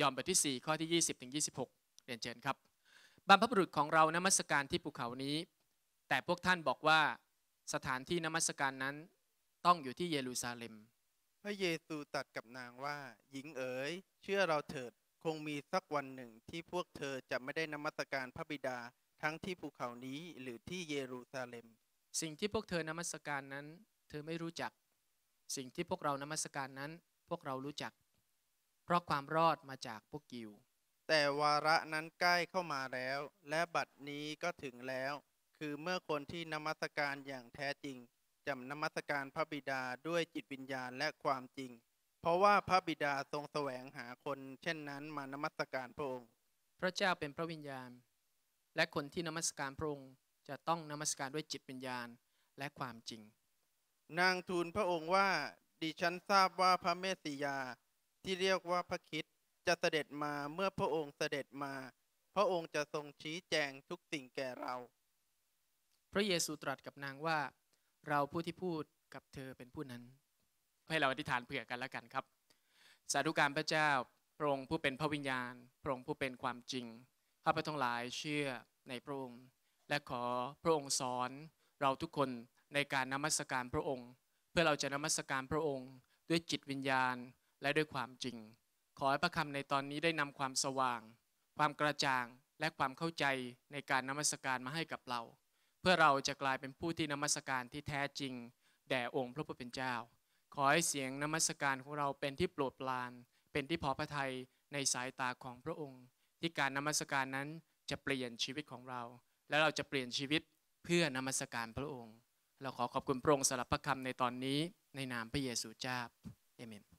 ยอห์นบทที่ 4 ข้อที่ 20ถึง26 เรียนเชิญครับบรรพบุรุษของเรา นมัสการที่ภูเขานี้ แต่พวกท่านบอกว่าสถานที่นมัสการนั้นต้องอยู่ที่เยรูซาเล็ม พระเยซูตัดกับนางว่า หญิงเอ๋ย เชื่อเราเถิด คงมีสักวันหนึ่ง ที่พวกเธอจะไม่ได้นมัสการพระบิดาทั้งที่ภูเขานี้หรือที่เยรูซาเล็ม สิ่งที่พวกเธอนมัสการนั้น เธอไม่รู้จัก สิ่งที่พวกเรานมัสการนั้นพวกเรารู้จักพราะความรอดมาจากพวกยิวแต่วาระนั้นใกล้เข้ามาแล้ว และบัดนี้ก็ถึงแล้ว คือเมื่อคนที่นมัสการอย่างแท้จริงจำนมัสการพระบิดาด้วยจิตวิญญาณและความจริง เพราะว่าพระบิดาทรงแสวงหาคน เช่นนั้น มานมัสการพระองค์ พระเจ้าเป็นพระวิญญาณ และคนที่นมัสการพระองค์ จะต้องนมัสการด้วยจิตวิญญาณและความจริง นางทูลพระองค์ว่า ดิฉันทราบว่าพระเมสสิยาที่เรียกว่าพระคิดจะเสด็จมาเมื่อพระองค์เสด็จมา พระองค์จะทรงชี้แจงทุกสิ่งแก่เรา พระเยซูตรัสกับนางว่าเราผู้ที่พูดกับเธอเป็นผู้นั้น ให้เราอธิษฐานเผื่อกันแล้วกันครับ สาธุการพระเจ้าพระองค์ผู้เป็นพระวิญญาณ พระองค์ผู้เป็นความจริงข้าพเจ้าทั้งหลายเชื่อในพระองค์ และขอพระองค์สอนเราทุกคนในการนมัสการพระองค์ เพื่อเราจะนมัสการพระองค์ด้วยจิตวิญญาณและด้วยความจริง ขอให้พระคำในตอนนี้ได้นำความสว่าง ความกระจ่าง และความเข้าใจในการนมัสการมาให้กับเรา เพื่อเราจะกลายเป็นผู้ที่นมัสการที่แท้จริง แด่องค์พระผู้เป็นเจ้า ขอให้เสียงนมัสการของเราเป็นที่โปรดปราน เป็นที่พอพระทัยในสายตาของพระองค์ ที่การนมัสการนั้นจะเปลี่ยนชีวิตของเรา และเราจะเปลี่ยนชีวิตเพื่อนมัสการพระองค์ เราขอขอบคุณพระองค์สำหรับพระคำในตอนนี้ ในนามพระเยซูเจ้าเอเมน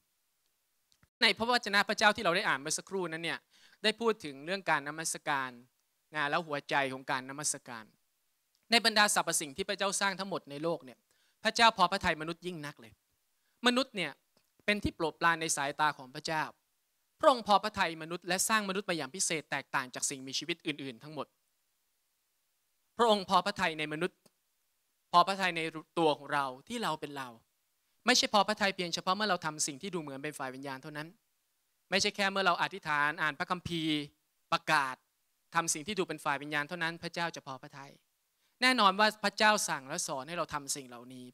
ในพระวจนะพระเจ้าที่เราได้อ่านเมื่อสักครู่นั้นเนี่ยได้พูดถึงเรื่องการนมัสการงานและหัวใจของการนมัสการ ในบรรดาสรรพสิ่งที่พระเจ้าสร้างทั้งหมดในโลกเนี่ยพระเจ้าพอพระทัยมนุษย์ยิ่งนักเลย มนุษย์เนี่ยเป็นที่โปรดปรานในสายตาของพระเจ้า พระองค์พอพระทัยมนุษย์และสร้างมนุษย์มาอย่างพิเศษแตกต่างจากสิ่งมีชีวิตอื่น ๆ ทั้งหมด พระองค์พอพระทัยในมนุษย์ พอพระทัยในตัวของเราที่เราเป็นเราไม่ใช่พอพระทัยเพียงเฉพาะเมื่อเราทำสิ่งที่ดูเหมือนเป็นฝ่ายวิญญาณเท่านั้น ไม่ใช่แค่เมื่อเราอธิษฐานอ่านพระคัมภีร์ ประกาศทำสิ่งที่ดูเป็นฝ่ายวิญญาณเท่านั้นพระเจ้าจะพอพระทัยแน่นอนว่าพระเจ้าสั่งและสอนให้เราทำสิ่งเหล่านี้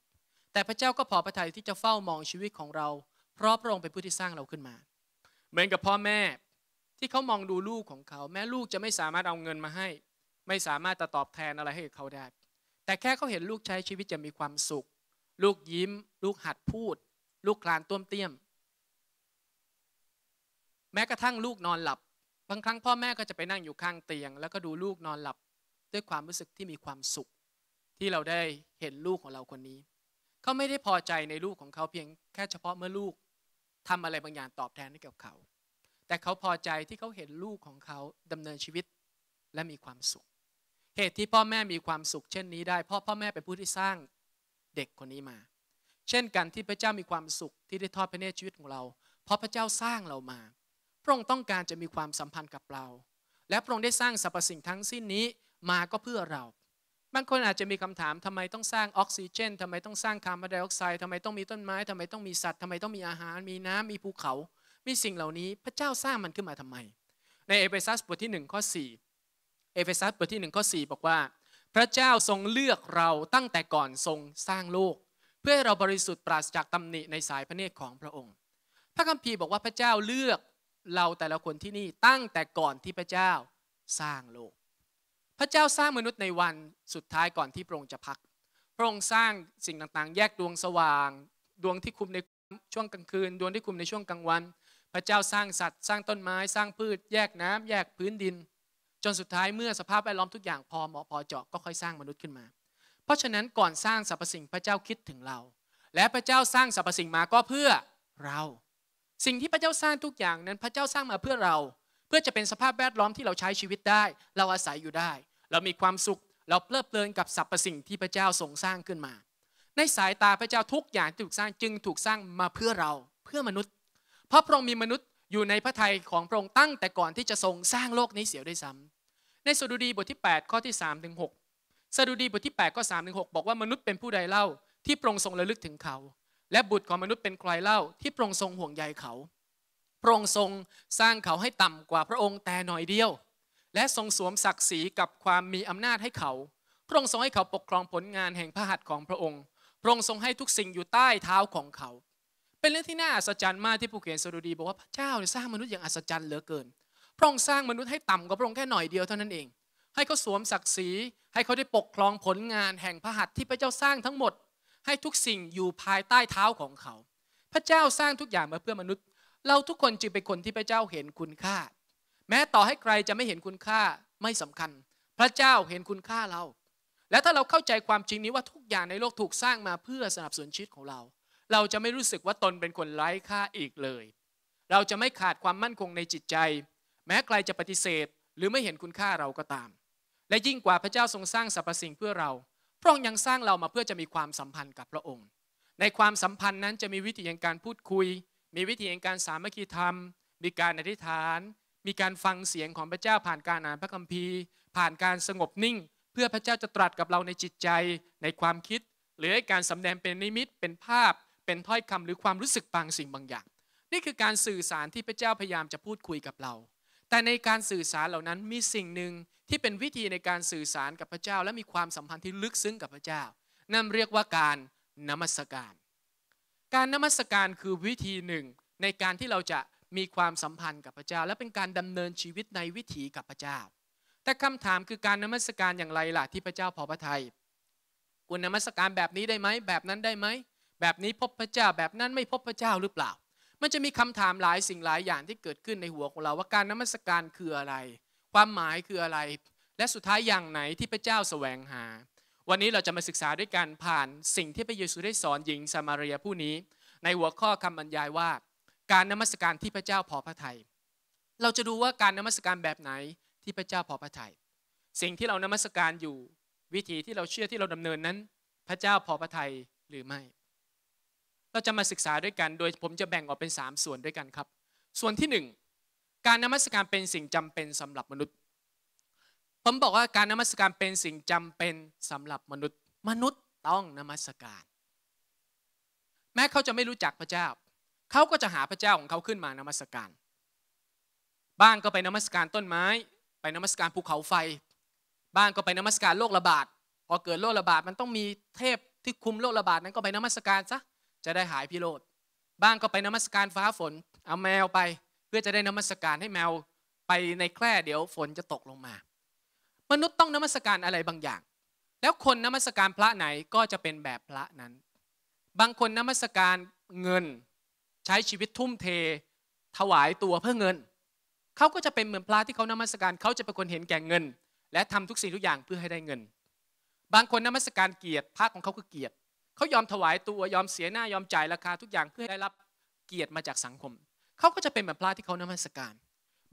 แต่พระเจ้าก็พอพระทัยที่จะเฝ้ามองชีวิตของเราเพราะพระองค์เป็นผู้ที่สร้างเราขึ้นมา เหมือนกับพ่อแม่ที่เขามองดูลูกของเขาแม้ลูกจะไม่สามารถเอาเงินมาให้ ไม่สามารถจะตอบแทนอะไรให้เขาได้แต่แค่เขาเห็นลูกใช้ชีวิตจะมีความสุขลูกยิ้ม ลูกหัดพูด ลูกคลานต้วมเตี้ยม แม้กระทั่งลูกนอนหลับ บางครั้ง พ่อแม่ก็จะไปนั่งอยู่ข้างเตียง แล้วก็ดูลูกนอนหลับด้วยความรู้สึกที่มีความสุข ที่เราได้เห็นลูกของเราคนนี้ เขาไม่ได้พอใจในลูกของเขาเพียงแค่เฉพาะเมื่อลูกทำอะไรบางอย่างตอบแทนให้กับเขา แต่เขาพอใจที่เขาเห็นลูกของเขาดำเนินชีวิตและมีความสุข เหตุที่พ่อแม่มีความสุขเช่นนี้ได้เพราะพ่อแม่เป็นผู้ที่สร้างเด็กคนนี้มา เช่นกันที่พระเจ้ามีความสุขที่ได้ทอดพระเนตรชีวิตของเราเพราะพระเจ้าสร้างเรามา พระองค์ต้องการจะมีความสัมพันธ์กับเรา และพระองค์ได้สร้างสรรพสิ่งทั้งสิ้นนี้มาก็เพื่อเราบางคนอาจจะมีคำถามทำไมต้องสร้างออกซิเจนทำไมต้องสร้างคาร์บอนไดออกไซด์ทำไมต้องมีต้นไม้ ทำไมต้องมีสัตว์ทำไมต้องมีอาหาร มีน้ำมีภูเขา มีสิ่งเหล่านี้พระเจ้าสร้างมันขึ้นมาทำไม ในเอเฟซัสบทที่1ข้อ4เอเฟซัสบทที่1ข้อ4 บอกว่าพระเจ้าทรงเลือกเราตั้งแต่ก่อนทรงสร้างโลก เพื่อเราบริสุทธิ์ปราศจากตำหนิในสายพระเนตรของพระองค์ พระคัมภีร์บอกว่าพระเจ้าเลือกเราแต่ละคนที่นี่ตั้งแต่ก่อนที่พระเจ้าสร้างโลก พระเจ้าสร้างมนุษย์ในวันสุดท้ายก่อนที่พระองค์จะพัก พระองค์สร้างสิ่งต่างๆ แยกดวงสว่าง ดวงที่คุมในช่วงกลางคืน ดวงที่คุมในช่วงกลางวัน พระเจ้าสร้างสัตว์ สร้างต้นไม้ สร้างพืช แยกน้ำ แยกพื้นดินจนสุดท้ายเมื่อสภาพแวดล้อมทุกอย่างพอเหมาะพอเจาะก็ค่อยสร้างมนุษย์ขึ้นมา เพราะฉะนั้นก่อนสร้างสรรพสิ่งพระเจ้าคิดถึงเรา และพระเจ้าสร้างสรรพสิ่งมาก็เพื่อเรา สิ่งที่พระเจ้าสร้างทุกอย่างนั้นพระเจ้าสร้างมาเพื่อเรา เพื่อจะเป็นสภาพแวดล้อมที่เราใช้ชีวิตได้ เราอาศัยอยู่ได้ เรามีความสุข เราเพลิดเพลินกับสรรพสิ่งที่พระเจ้าทรงสร้างขึ้นมา ในสายตาพระเจ้าทุกอย่างที่ถูกสร้างจึงถูกสร้างมาเพื่อเรา เพื่อมนุษย์ เพราะพระองค์มีมนุษย์อยู่ในพระทัยของพระองค์ตั้งแต่ก่อนที่จะทรงสร้างโลกนี้เสียด้วยซ้ำ ในสดุดีบทที่ 8 ข้อที่3ถึง6สดุดีบทที่8ข้อ3ถึง6บอกว่ามนุษย์เป็นผู้ใดเล่าที่พระองค์ทรงระลึกถึงเขา และบุตรของมนุษย์เป็นใครเล่าที่พระองค์ทรงห่วงใยเขา พระองค์ทรงสร้างเขาให้ต่ำกว่าพระองค์แต่หน่อยเดียว และทรงสวมศักดิ์ศรีกับความมีอำนาจให้เขา พระองค์ทรงให้เขาปกครองผลงานแห่งพระหัตถ์ของพระองค์ พระองค์ทรงให้ทุกสิ่งอยู่ใต้เท้าของเขาเป็นเรื่องที่น่าอัศจรรย์มากที่ผู้เขียนสดุดีบอกว่าพระเจ้าสร้างมนุษย์อย่างอัศจรรย์เหลือเกิน พระองค์สร้างมนุษย์ให้ต่ำกว่าพระองค์แค่หน่อยเดียวเท่านั้นเอง ให้เขาสวมศักดิ์ศรี ให้เขาได้ปกครองผลงานแห่งพระหัตถ์ที่พระเจ้าสร้างทั้งหมด ให้ทุกสิ่งอยู่ภายใต้เท้าของเขา พระเจ้าสร้างทุกอย่างมาเพื่อมนุษย์ เราทุกคนจึงเป็นคนที่พระเจ้าเห็นคุณค่า แม้ต่อให้ใครจะไม่เห็นคุณค่าไม่สำคัญ พระเจ้าเห็นคุณค่าเรา และถ้าเราเข้าใจความจริงนี้ว่าทุกอย่างในโลกถูกสร้างมาเพื่อสนับสนุนชีวิตของเราเราจะไม่รู้สึกว่าตนเป็นคนไร้ค่าอีกเลย เราจะไม่ขาดความมั่นคงในจิตใจ แม้ใครจะปฏิเสธหรือไม่เห็นคุณค่าเราก็ตาม และยิ่งกว่าพระเจ้าทรงสร้างสรรพสิ่งเพื่อเรา พระองค์ยังสร้างเรามาเพื่อจะมีความสัมพันธ์กับพระองค์ ในความสัมพันธ์นั้นจะมีวิธีแห่งการพูดคุย มีวิธีแห่งการสามัคคีธรรม มีการอธิษฐาน มีการฟังเสียงของพระเจ้าผ่านการอ่านพระคัมภีร์ ผ่านการสงบนิ่ง เพื่อพระเจ้าจะตรัสกับเราในจิตใจ ในความคิด หรือการสำแดงเป็นนิมิตเป็นภาพเป็นถ้อยคำหรือความรู้สึกบางสิ่งบางอย่าง นี่คือการสื่อสารที่พระเจ้าพยายามจะพูดคุยกับเรา แต่ในการสื่อสารเหล่านั้นมีสิ่งหนึ่งที่เป็นวิธีในการสื่อสารกับพระเจ้า และมีความสัมพันธ์ที่ลึกซึ้งกับพระเจ้านั่นเรียกว่าการนมัสการ การนมัสการคือวิธีหนึ่ง ในการที่เราจะมีความสัมพันธ์กับพระเจ้า และเป็นการดำเนินชีวิตในวิถีกับพระเจ้า แต่คำถามคือการนมัสการอย่างไรล่ะที่พระเจ้าพอพระทยัยคุณนมัสการแบบนี้ได้ไหมแบบนั้นได้ไหมแบบนี้พบพระเจ้าแบบนั้นไม่พบพระเจ้าหรือเปล่า มันจะมีคำถามหลายสิ่งหลายอย่างที่เกิดขึ้นในหัวของเราว่าการนมัสการคืออะไร ความหมายคืออะไร และสุดท้ายอย่างไหนที่พระเจ้าแสวงหา วันนี้เราจะมาศึกษาด้วยการผ่านสิ่งที่พระเยซูได้สอนหญิงสมารียผู้นี้ ในหัวข้อคำบรรยายว่า การนมัสการที่พระเจ้าพอพระทยัยเราจะดูว่าการนมัสการแบบไหนที่พระเจ้าพอพระทยัยสิ่งที่เรานมัสการอยู่ วิธีที่เราเชื่อที่เราดำเนินนั้น พระเจ้าพอพระทัยหรือไม่เราจะมาศึกษาด้วยกัน โดยผมจะแบ่งออกเป็น 3 ส่วนด้วยกันครับ ส่วนที่ 1 การนมัสการเป็นสิ่งจำเป็นสำหรับมนุษย์ ผมบอกว่าการนมัสการเป็นสิ่งจำเป็นสำหรับมนุษย์ มนุษย์ต้องนมัสการ แม้เขาจะไม่รู้จักพระเจ้า เขาก็จะหาพระเจ้าของเขาขึ้นมานมัสการ บ้างก็ไปนมัสการต้นไม้ ไปนมัสการภูเขาไฟ บ้างก็ไปนมัสการโรคระบาด พอเกิดโรคระบาดมันต้องมีเทพที่คุมโรคระบาดนั้นก็ไปนมัสการซะจะได้หายพิโรธบ้างก็ไปนมัสการฟ้าฝน เอาแมวไป เพื่อจะได้นมัสการให้แมวไปในแคร่เดี๋ยวฝนจะตกลงมา มนุษย์ต้องนมัสการอะไรบางอย่าง แล้วคนนมัสการพระไหนก็จะเป็นแบบพระนั้น บางคนนมัสการเงินใช้ชีวิตทุ่มเท ถวายตัวเพื่อเงินเขาก็จะเป็นเหมือนพระที่เขานมัสการเขาจะเป็นคนเห็นแก่เงิน และทำทุกสิ่งทุกอย่างเพื่อให้ได้เงิน บางคนนมัสการเกียรติพระของเขาคือเกียรติเขายอมถวายตัวยอมเสียหน้ายอมจ่ายราคาทุกอย่างเพื่อได้รับเกียรติมาจากสังคม เขาก็จะเป็นแบบพระที่เขานมัสการ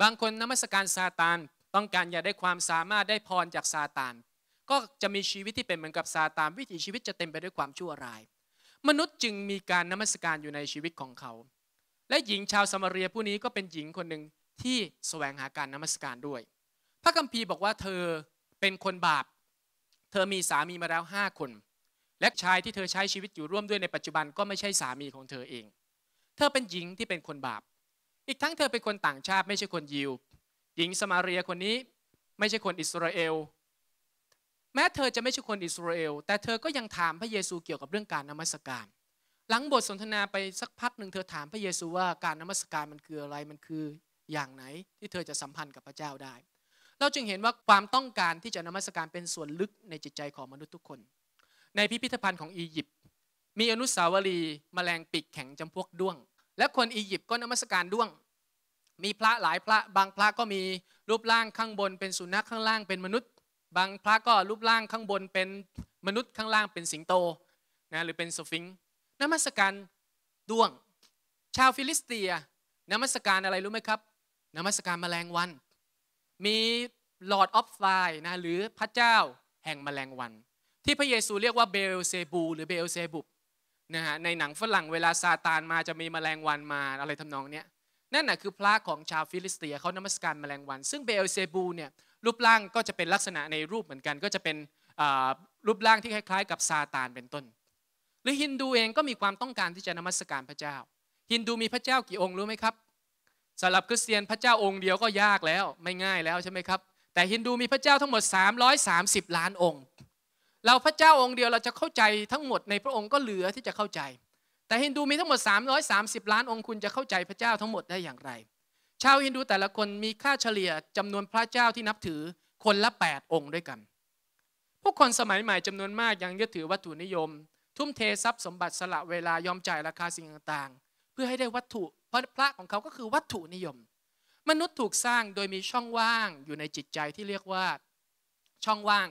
บางคนนมัสการซาตานต้องการอยากได้ความสามารถได้พรจากซาตาน ก็จะมีชีวิตที่เป็นเหมือนกับซาตานวิถีชีวิตจะเต็มไปด้วยความชั่วร้าย มนุษย์จึงมีการนมัสการอยู่ในชีวิตของเขา และหญิงชาวสมาเรียผู้นี้ก็เป็นหญิงคนหนึ่งที่แสวงหาการนมัสการด้วย พระคัมภีร์บอกว่าเธอเป็นคนบาป เธอมีสามีมาแล้วห้าคนและชายที่เธอใช้ชีวิตอยู่ร่วมด้วยในปัจจุบันก็ไม่ใช่สามีของเธอเอง เธอเป็นหญิงที่เป็นคนบาป อีกทั้งเธอเป็นคนต่างชาติไม่ใช่คนยิว หญิงสมาเรียคนนี้ไม่ใช่คนอิสราเอล แม้เธอจะไม่ใช่คนอิสราเอลแต่เธอก็ยังถามพระเยซูเกี่ยวกับเรื่องการนมัสการ หลังบทสนทนาไปสักพักหนึ่งเธอถามพระเยซูว่าการนมัสการมันคืออะไร มันคืออย่างไหนที่เธอจะสัมพันธ์กับพระเจ้าได้ เราจึงเห็นว่าความต้องการที่จะนมัสการเป็นส่วนลึกในจิตใจของมนุษย์ทุกคนในพิพิธภัณฑ์ของอียิปต์มีอนุสาวรีย์แมลงปีกแข็งจำพวกด้วง และคนอียิปต์ก็นมัสการด้วง มีพระหลายพระบางพระก็มีรูปร่างข้างบน เป็นสุนัขข้างล่าง เป็นมนุษย์ บางพระก็รูปร่างข้างบนเป็นมนุษย์ข้างล่างเป็นสิงโตนะหรือเป็นสฟิง์นมัสการด้วง ชาวฟิลิสเตียนมัสการอะไรรู้ไหมครับ นมัสการแมลงวัน มี Lord of Fire นะหรือพระเจ้าแห่งแมลงวันที่พระเยซูเรียกว่าเบลเซบูหรือเบลเซบุบนะฮะในหนังฝรั่งเวลาซาตานมาจะมีแมลงวันมาอะไรทำนองเนี้ยนั่นน่ะคือพระของชาวฟิลิสเตียเขานมัสการแมลงวัน ซึ่งเบลเซบูเนี่ยรูปร่างก็จะเป็นลักษณะในรูปเหมือนกัน ก็จะเป็นรูปร่างที่คล้าย ๆ กับซาตานเป็นต้น หรือฮินดูเองก็มีความต้องการที่จะนมัสการพระเจ้าฮินดูมีพระเจ้ากี่องค์รู้ไหมครับสำหรับคริสเตียนพระเจ้าองค์เดียวก็ยากแล้วไม่ง่ายแล้วใช่ไหมครับแต่ฮินดูมีพระเจ้าทั้งหมด 330 ล้านองค์เราพระเจ้าองค์เดียวเราจะเข้าใจทั้งหมด ในพระองค์ก็เหลือที่จะเข้าใจ แต่ฮินดูมีทั้งหมด 330 ล้านองค์คุณจะเข้าใจพระเจ้าทั้งหมดได้อย่างไร ชาวฮินดูแต่ละคนมีค่าเฉลี่ยจำนวนพระเจ้าที่นับถือคนละ 8 องค์ด้วยกันผู้คนสมัยใหม่จำนวนมากยังยึดถือวัตถุนิยม ทุ่มเททรัพย์สมบัติสละเวลายอมจ่ายราคาสิ่งต่างๆ เพื่อให้ได้วัตถุ เพราะพระของเขา ก็คือวัตถุนิยม มนุษย์ถูกสร้างโดยมีช่องว่างอยู่ในจิตใจที่เรียกว่าช่องว่าง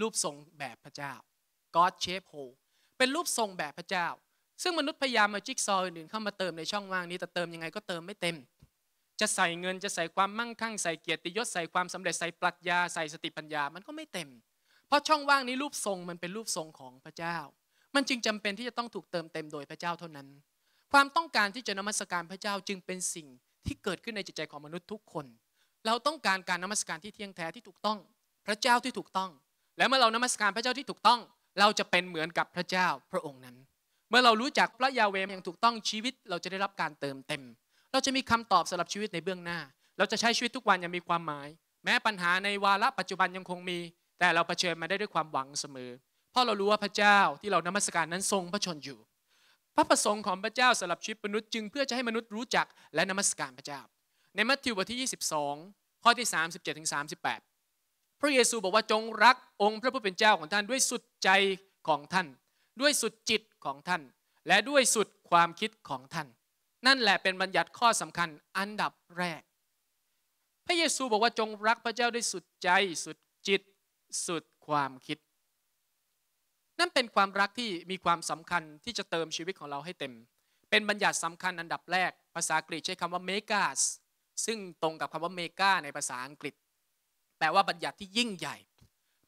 รูปทรงแบบพระเจ้า God shape h o l e เป็นรูปทรงแบบพระเจ้า ซึ่งมนุษย์พยายามมาจิ๊กซอว์อื่นๆเข้ามาเติมในช่องว่างนี้ แต่เติมยังไงก็เติมไม่เต็ม จะใส่เงิน จะใส่ความมั่งคั่ง ใส่เกียรติยศ ใส่ความสำเร็จ ใส่ปรัชญา ใส่สติปัญญา มันก็ไม่เต็ม เพราะช่องว่างนี้รูปทรงมันเป็นรูปทรงของพระเจ้า มันจึงจำเป็นที่จะต้องถูกเติมเต็มโดยพระเจ้าเท่านั้น ความต้องการที่จะนมัสการพระเจ้าจึงเป็นสิ่งที่เกิดขึ้นในจิตใจของมนุษย์ทุกคน เราต้องการการนมัสการที่เที่ยงแท้ที่ถูกต้อง พระเจ้าที่ถูกต้องและเมื่อเรานมัสการพระเจ้าที่ถูกต้องเราจะเป็นเหมือนกับพระเจ้าพระองค์นั้น เมื่อเรารู้จักพระยาเวมอย่างถูกต้องชีวิต เราจะได้รับการเติมเต็ม เราจะมีคำตอบสำหรับชีวิตในเบื้องหน้า เราจะใช้ชีวิตทุกวันยังมีความหมาย แม้ปัญหาในวาระปัจจุบันยังคงมี แต่เราเผชิญมาได้ด้วยความหวังเสมอเพราะเรารู้ว่าพระเจ้าที่เรานมัสการนั้นทรงพระชนอยู่ พระประสงค์ของพระเจ้าสำหรับชีวิตมนุษย์จึงเพื่อจะให้มนุษย์รู้จักและนมัสการพระเจ้า ในมัทธิวบทที่ 22 ข้อที่ 37-38พระเยซูบอกว่าจงรักองค์พระผู้เป็นเจ้าของท่านด้วยสุดใจของท่าน ด้วยสุดจิตของท่าน และด้วยสุดความคิดของท่าน นั่นแหละเป็นบัญญัติข้อสำคัญอันดับแรก พระเยซูบอกว่าจงรักพระเจ้าด้วยสุดใจสุดจิตสุดความคิด นั่นเป็นความรักที่มีความสำคัญที่จะเติมชีวิตของเราให้เต็ม เป็นบัญญัติสำคัญอันดับแรก ภาษากรีกใช้คำว่า m e กา s ซึ่งตรงกับคำว่าเมกาในภาษาอังกฤษแปลว่าบัญญัติที่ยิ่งใหญ่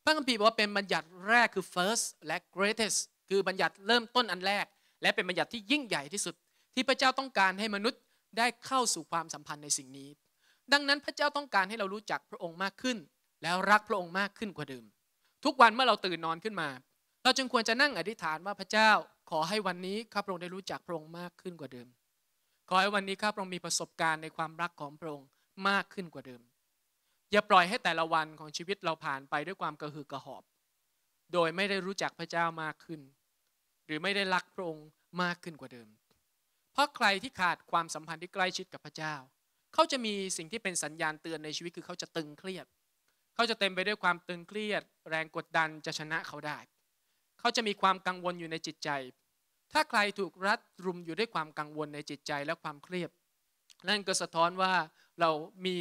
พระคัมภีร์บอกว่าเป็นบัญญัติแรกคือ first และ greatest คือบัญญัติเริ่มต้นอันแรก และเป็นบัญญัติที่ยิ่งใหญ่ที่สุด ที่พระเจ้าต้องการให้มนุษย์ได้เข้าสู่ความสัมพันธ์ในสิ่งนี้ ดังนั้นพระเจ้าต้องการให้เรารู้จักพระองค์มากขึ้น แล้วรักพระองค์มากขึ้นกว่าเดิม ทุกวันเมื่อเราตื่นนอนขึ้นมา เราจึงควรจะนั่งอธิษฐานว่าพระเจ้าขอให้วันนี้ข้าพระองค์ได้รู้จักพระองค์มากขึ้นกว่าเดิม ขอให้วันนี้ข้าพระองค์มีประสบการณ์ในความรักของพระองค์มากขึ้นกว่าเดิมอย่าปล่อยให้แต่ละวันของชีวิตเราผ่านไปด้วยความกระหืดกระหอบ โดยไม่ได้รู้จักพระเจ้ามากขึ้น หรือไม่ได้รักพระองค์มากขึ้นกว่าเดิม เพราะใครที่ขาดความสัมพันธ์ที่ใกล้ชิดกับพระเจ้า เขาจะมีสิ่งที่เป็นสัญญาณเตือนในชีวิตคือ เขาจะตึงเครียด เขาจะเต็มไปด้วยความตึงเครียด แรงกดดันจะชนะเขาได้ เขาจะมีความกังวลอยู่ในจิตใจ ถ้าใครถูกรัดรุมอยู่ด้วยความกังวลในจิตใจและความเครียด นั่นก็สะท้อนว่าเรามี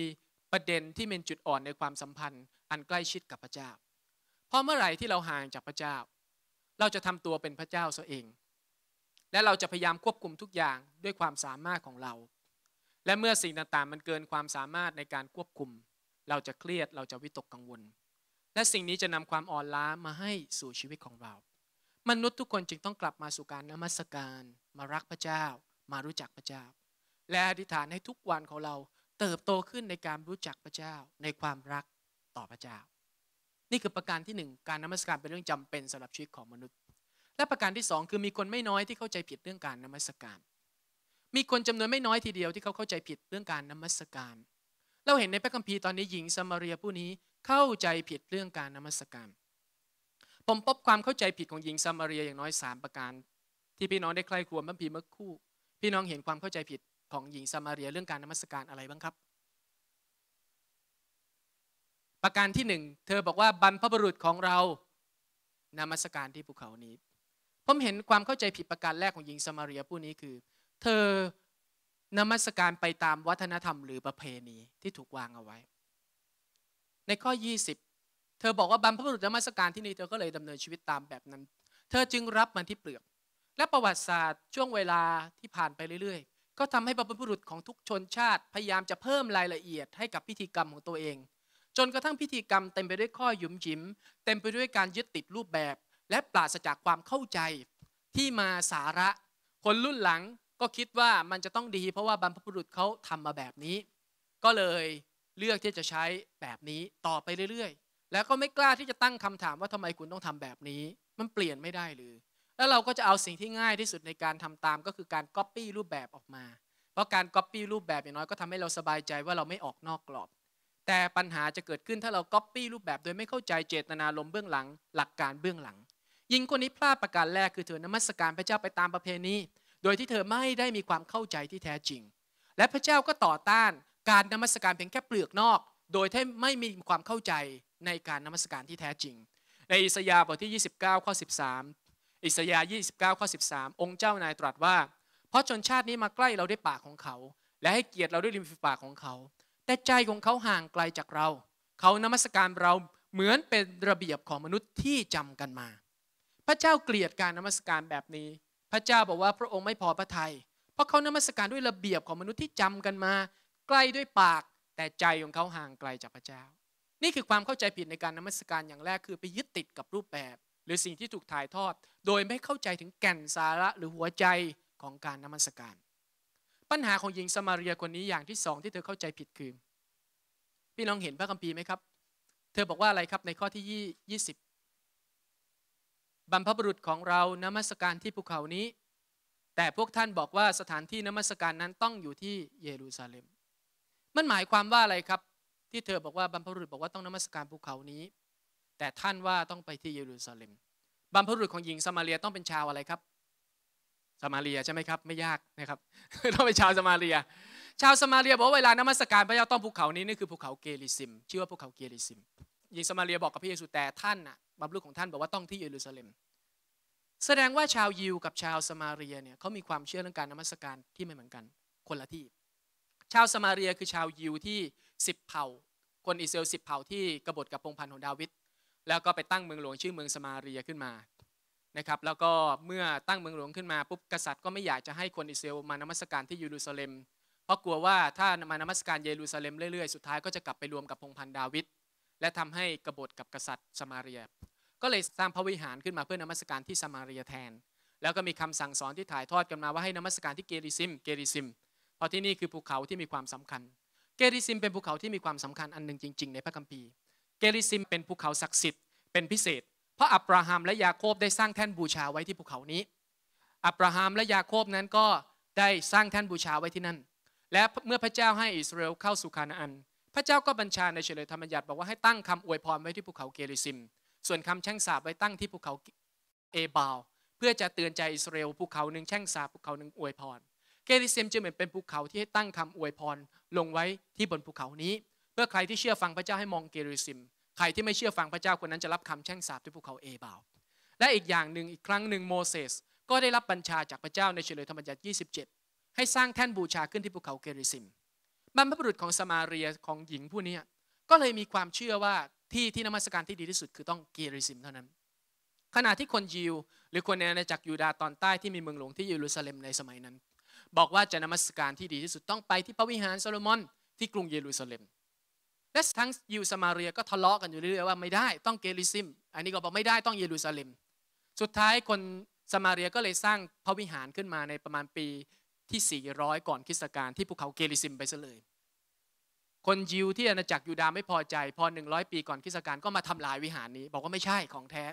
ประเด็นที่เป็นจุดอ่อนในความสัมพันธ์ อันใกล้ชิดกับพระเจ้า เพราะเมื่อไหร่ที่เราห่างจากพระเจ้า เราจะทำตัวเป็นพระเจ้าซะเอง และเราจะพยายามควบคุมทุกอย่างด้วยความสามารถของเรา และเมื่อสิ่งต่าง ๆ มันเกินความสามารถในการควบคุม เราจะเครียดเราจะวิตกกังวล และสิ่งนี้จะนำความอ่อนล้ามาให้สู่ชีวิตของเรา มนุษย์ทุกคนจึงต้องกลับมาสู่การนมัสการ มารักพระเจ้า มารู้จักพระเจ้าและอธิษฐานให้ทุกวันของเราเติบโตขึ้นในการรู้จักพระเจ้าในความรักต่อพระเจ้า นี่คือประการที่ 1 การนมัสการเป็นเรื่องจำเป็นสำหรับชีวิตของมนุษย์ และประการที่ 2 คือมีคนไม่น้อยที่เข้าใจผิดเรื่องการนมัสการ มีคนจำนวนไม่น้อยทีเดียวที่เขาเข้าใจผิดเรื่องการนมัสการ เราเห็นในพระคัมภีร์ตอนนี้หญิงสมารียผู้นี้เข้าใจผิดเรื่องการนมัสการผมพบความเข้าใจผิดของหญิงสมารียอย่างน้อย 3 ประการ ที่พี่น้องได้ใคร่ครวญพระคัมภีร์เมื่อคู่ พี่น้องเห็นความเข้าใจผิดของหญิงซามาเรียเรื่องการนมัสการอะไรบ้างครับ ประการที่หนึ่งเธอบอกว่าบรรพบุรุษของเรานมัสการที่ภูเขานี้ผมเห็นความเข้าใจผิดประการแรกของหญิงซามาเรียผู้นี้คือ เธอนมัสการไปตามวัฒนธรรม หรือประเพณีที่ถูกวางเอาไว้ ในข้อ 20 เธอบอกว่าบรรพบุรุษนมัสการที่นี่เธอก็เลยดำเนินชีวิตตามแบบนั้น เธอจึงรับมันที่เปลือก และประวัติศาสตร์ช่วงเวลาที่ผ่านไปเรื่อยก็ทำให้บรรพบุรุษของทุกชนชาติพยายามจะเพิ่มรายละเอียดให้กับพิธีกรรมของตัวเอง จนกระทั่งพิธีกรรมเต็มไปด้วยข้อยุ่มยิ้มเต็มไปด้วยการยึดติดรูปแบบ และปราศจากความเข้าใจ ที่มาสาระ คนรุ่นหลังก็คิดว่ามันจะต้องดีเพราะว่าบรรพบุรุษเขาทำมาแบบนี้ ก็เลยเลือกที่จะใช้แบบนี้ต่อไปเรื่อยๆ แล้วก็ไม่กล้าที่จะตั้งคำถามว่าทำไมคุณต้องทำแบบนี้ มันเปลี่ยนไม่ได้หรือแล้วเราก็จะเอาสิ่งที่ง่ายที่สุดในการทำตามก็คือการก๊อปปี้รูปแบบออกมา เพราะการก๊อปปี้รูปแบบอย่างน้อยก็ทำให้เราสบายใจว่าเราไม่ออกนอกกรอบ แต่ปัญหาจะเกิดขึ้นถ้าเราก๊อปปี้รูปแบบ โดยไม่เข้าใจเจตนาลมเบื้องหลัง หลักการเบื้องหลัง ยิงคนนี้พลาดประการแรก คือเธอนมัสการพระเจ้าไปตามประเพณี โดยที่เธอไม่ได้มีความเข้าใจที่แท้จริง และพระเจ้าก็ต่อต้านการนมัสการเพียงแค่เปลือกนอก โดยที่ไม่มีความเข้าใจในการนมัสการที่แท้จริง ในอิสยาห์บทที่ 29ข้อ13อิสยาห์ยี่สิบเก้าข้อสสิบามองค์เจ้านายตรัสว่า เพราะชนชาตินี้มาใกล้เราด้วยปากของเขา และให้เกียรติเราด้วยริมฝีปากของเขา แต่ใจของเขาห่างไกลจากเรา เขานมัสการเราเหมือนเป็นระเบียบของมนุษย์ที่จำกันมา พระเจ้าเกลียดการนมัสการแบบนี้ พระเจ้าบอกว่าพระองค์ไม่พอพระทยัยเพราะเขานมัสการด้วยระเบียบของมนุษย์ที่จำกันมาใกล้ด้วยปาก แต่ใจของเขาห่างไกลจากพระเจ้า นี่คือความเข้าใจผิดในการนมัสการอย่างแรก คือไปยึดติดกับรูปแบบ หรือสิ่งที่ถูกถ่ายทอดโดยไม่เข้าใจถึงแก่นสาระหรือหัวใจของการนมัสการ ปัญหาของหญิงสมาเรียคนนี้อย่างที่สองที่เธอเข้าใจผิดคือพี่น้องเห็นพระคัมภีร์ไหมครับ เธอบอกว่าอะไรครับในข้อที่ยี่สิบบรรพบุรุษของเรานมัสการที่ภูเขานี้ แต่พวกท่านบอกว่าสถานที่นมัสการนั้นต้องอยู่ที่เยรูซาเล็ม มันหมายความว่าอะไรครับ ที่เธอบอกว่าบรรพบุรุษบอกว่าต้องนมัสการภูเขานี้ แต่ท่านว่าต้องไปที่เยรูซาเล็มบรรพบุรุษของหญิงสมาเรียต้องเป็นชาวอะไรครับสมาเรียใช่ไหมครับไม่ยากนะครับต้องเป็นชาวสมาเรีย ชาวสมาเรียบอกว่าเวลานมัสการพระเจ้าต้องภูเขานี้นี่คือภูเขาเกริซิม ชื่อว่าภูเขาเกริซิม หญิงสมาเรียบอกกับพระเยซูแต่ท่านน่ะบรรพบุรุษของท่านบอกว่าต้องที่เยรูซาเล็ม แสดงว่าชาวยิวกับชาวสมาเรียเนี่ยเขามีความเชื่อเรื่องการนมัสการที่ไม่เหมือนกัน คนละที่ ชาวสมาเรียคือชาวยิวที่สิบเผ่าคนอิสราเอลสิบเผ่าที่กบฏกับพงพันธ์ของดาวิดแล้วก็ไปตั้งเมืองหลวงชื่อเมืองสมาเรียขึ้นมา นะครับ แล้วก็เมื่อตั้งเมืองหลวงขึ้นมาปุ๊บ กษัตริย์ก็ไม่อยากจะให้คนอิสราเอลมานมัสการที่เยรูซาเล็ม เพราะกลัวว่าถ้ามานมัสการเยรูซาเล็มเรื่อยๆ สุดท้ายก็จะกลับไปรวมกับพงพันดาวิด และทำให้กบฏกับกษัตริย์สมาเรียก็เลยสร้างพระวิหารขึ้นมาเพื่อนมัสการที่สมาเรียแทน แล้วก็มีคำสั่งสอนที่ถ่ายทอดกันมาว่าให้นมัสการที่เกริซิม เกริซิม เพราะที่นี่คือภูเขาที่มีความสำคัญเกริซิมเป็นภูเขาที่มีความสำคัญอันหนึ่งจริง ๆ ในพระคัมภีร์เกริซิมเป็นภูเขาศักดิ์สิทธิ์เป็นพิเศษเพราะอับราฮัมและยาโคบได้สร้างแท่นบูชาไว้ที่ภูเขานี้ อับราฮัมและยาโคบนั้นก็ได้สร้างแท่นบูชาไว้ที่นั่น และเมื่อพระเจ้าให้อิสราเอลเข้าสู่คานาอัน พระเจ้าก็บัญชาในเฉลยธรรมญัติบอกว่าให้ตั้งคำอวยพรไว้ที่ภูเขาเกริซิม ส่วนคำแช่งสาบไว้ตั้งที่ภูเขาเอบาลเพื่อจะเตือนใจอิสราเอลภูเขาหนึ่งแช่งสาบภูเขาหนึ่งอวยพร เกริซิมจึงเหมือนเป็นภูเขาที่ให้ตั้งคำอวยพรลงไว้ที่บนภูเขานี้ื่อใครที่เชื่อฟังพระเจ้าให้มองเกริซิม ใครที่ไม่เชื่อฟังพระเจ้าคนนั้นจะรับคำแช่งสาปที่ภูเขาเอบาวและอีกอย่างหนึ่งอีกครั้งหนึ่งโมเสสก็ได้รับบัญชาจากพระเจ้าในเฉลยธรรมบัญญัติ 27 ให้สร้างแท่นบูชาขึ้นที่ภูเขาเกริซิม บรรพบุรุษของสมาเรียของหญิงผู้นี้ก็เลยมีความเชื่อว่าที่ที่นมัสการที่ดีที่สุดคือต้องเกริซิมเท่านั้น ขณะที่คนยิวหรือคนในอาณาจักรยูดาห์ตอนใต้ที่มีเมืองหลวงที่เยรูซาเล็มในสมัยนั้น บอกว่าจะนมัสการที่ดีที่สุดต้องไปที่พระวิหารโซโลมอนที่กรุงเยรูซาเล็มและทั้งยิวสมาเรียก็ทะเลาะกันอยู่เรื่อยว่าไม่ได้ต้องเกลิซิม อันนี้ก็บอกไม่ได้ต้องเยรูซาเล็ม สุดท้ายคนสมาเรียก็เลยสร้างพระวิหารขึ้นมาในประมาณปีที่ 400 ก่อนคริสตกาลที่ภูเขาเกลิซิมไปซะเลย คนยิวที่อาณาจักรยูดาห์ไม่พอใจ พอ 100 ปี ก่อนคริสตกาลก็มาทำลายวิหารนี้ บอกว่าไม่ใช่ของแท้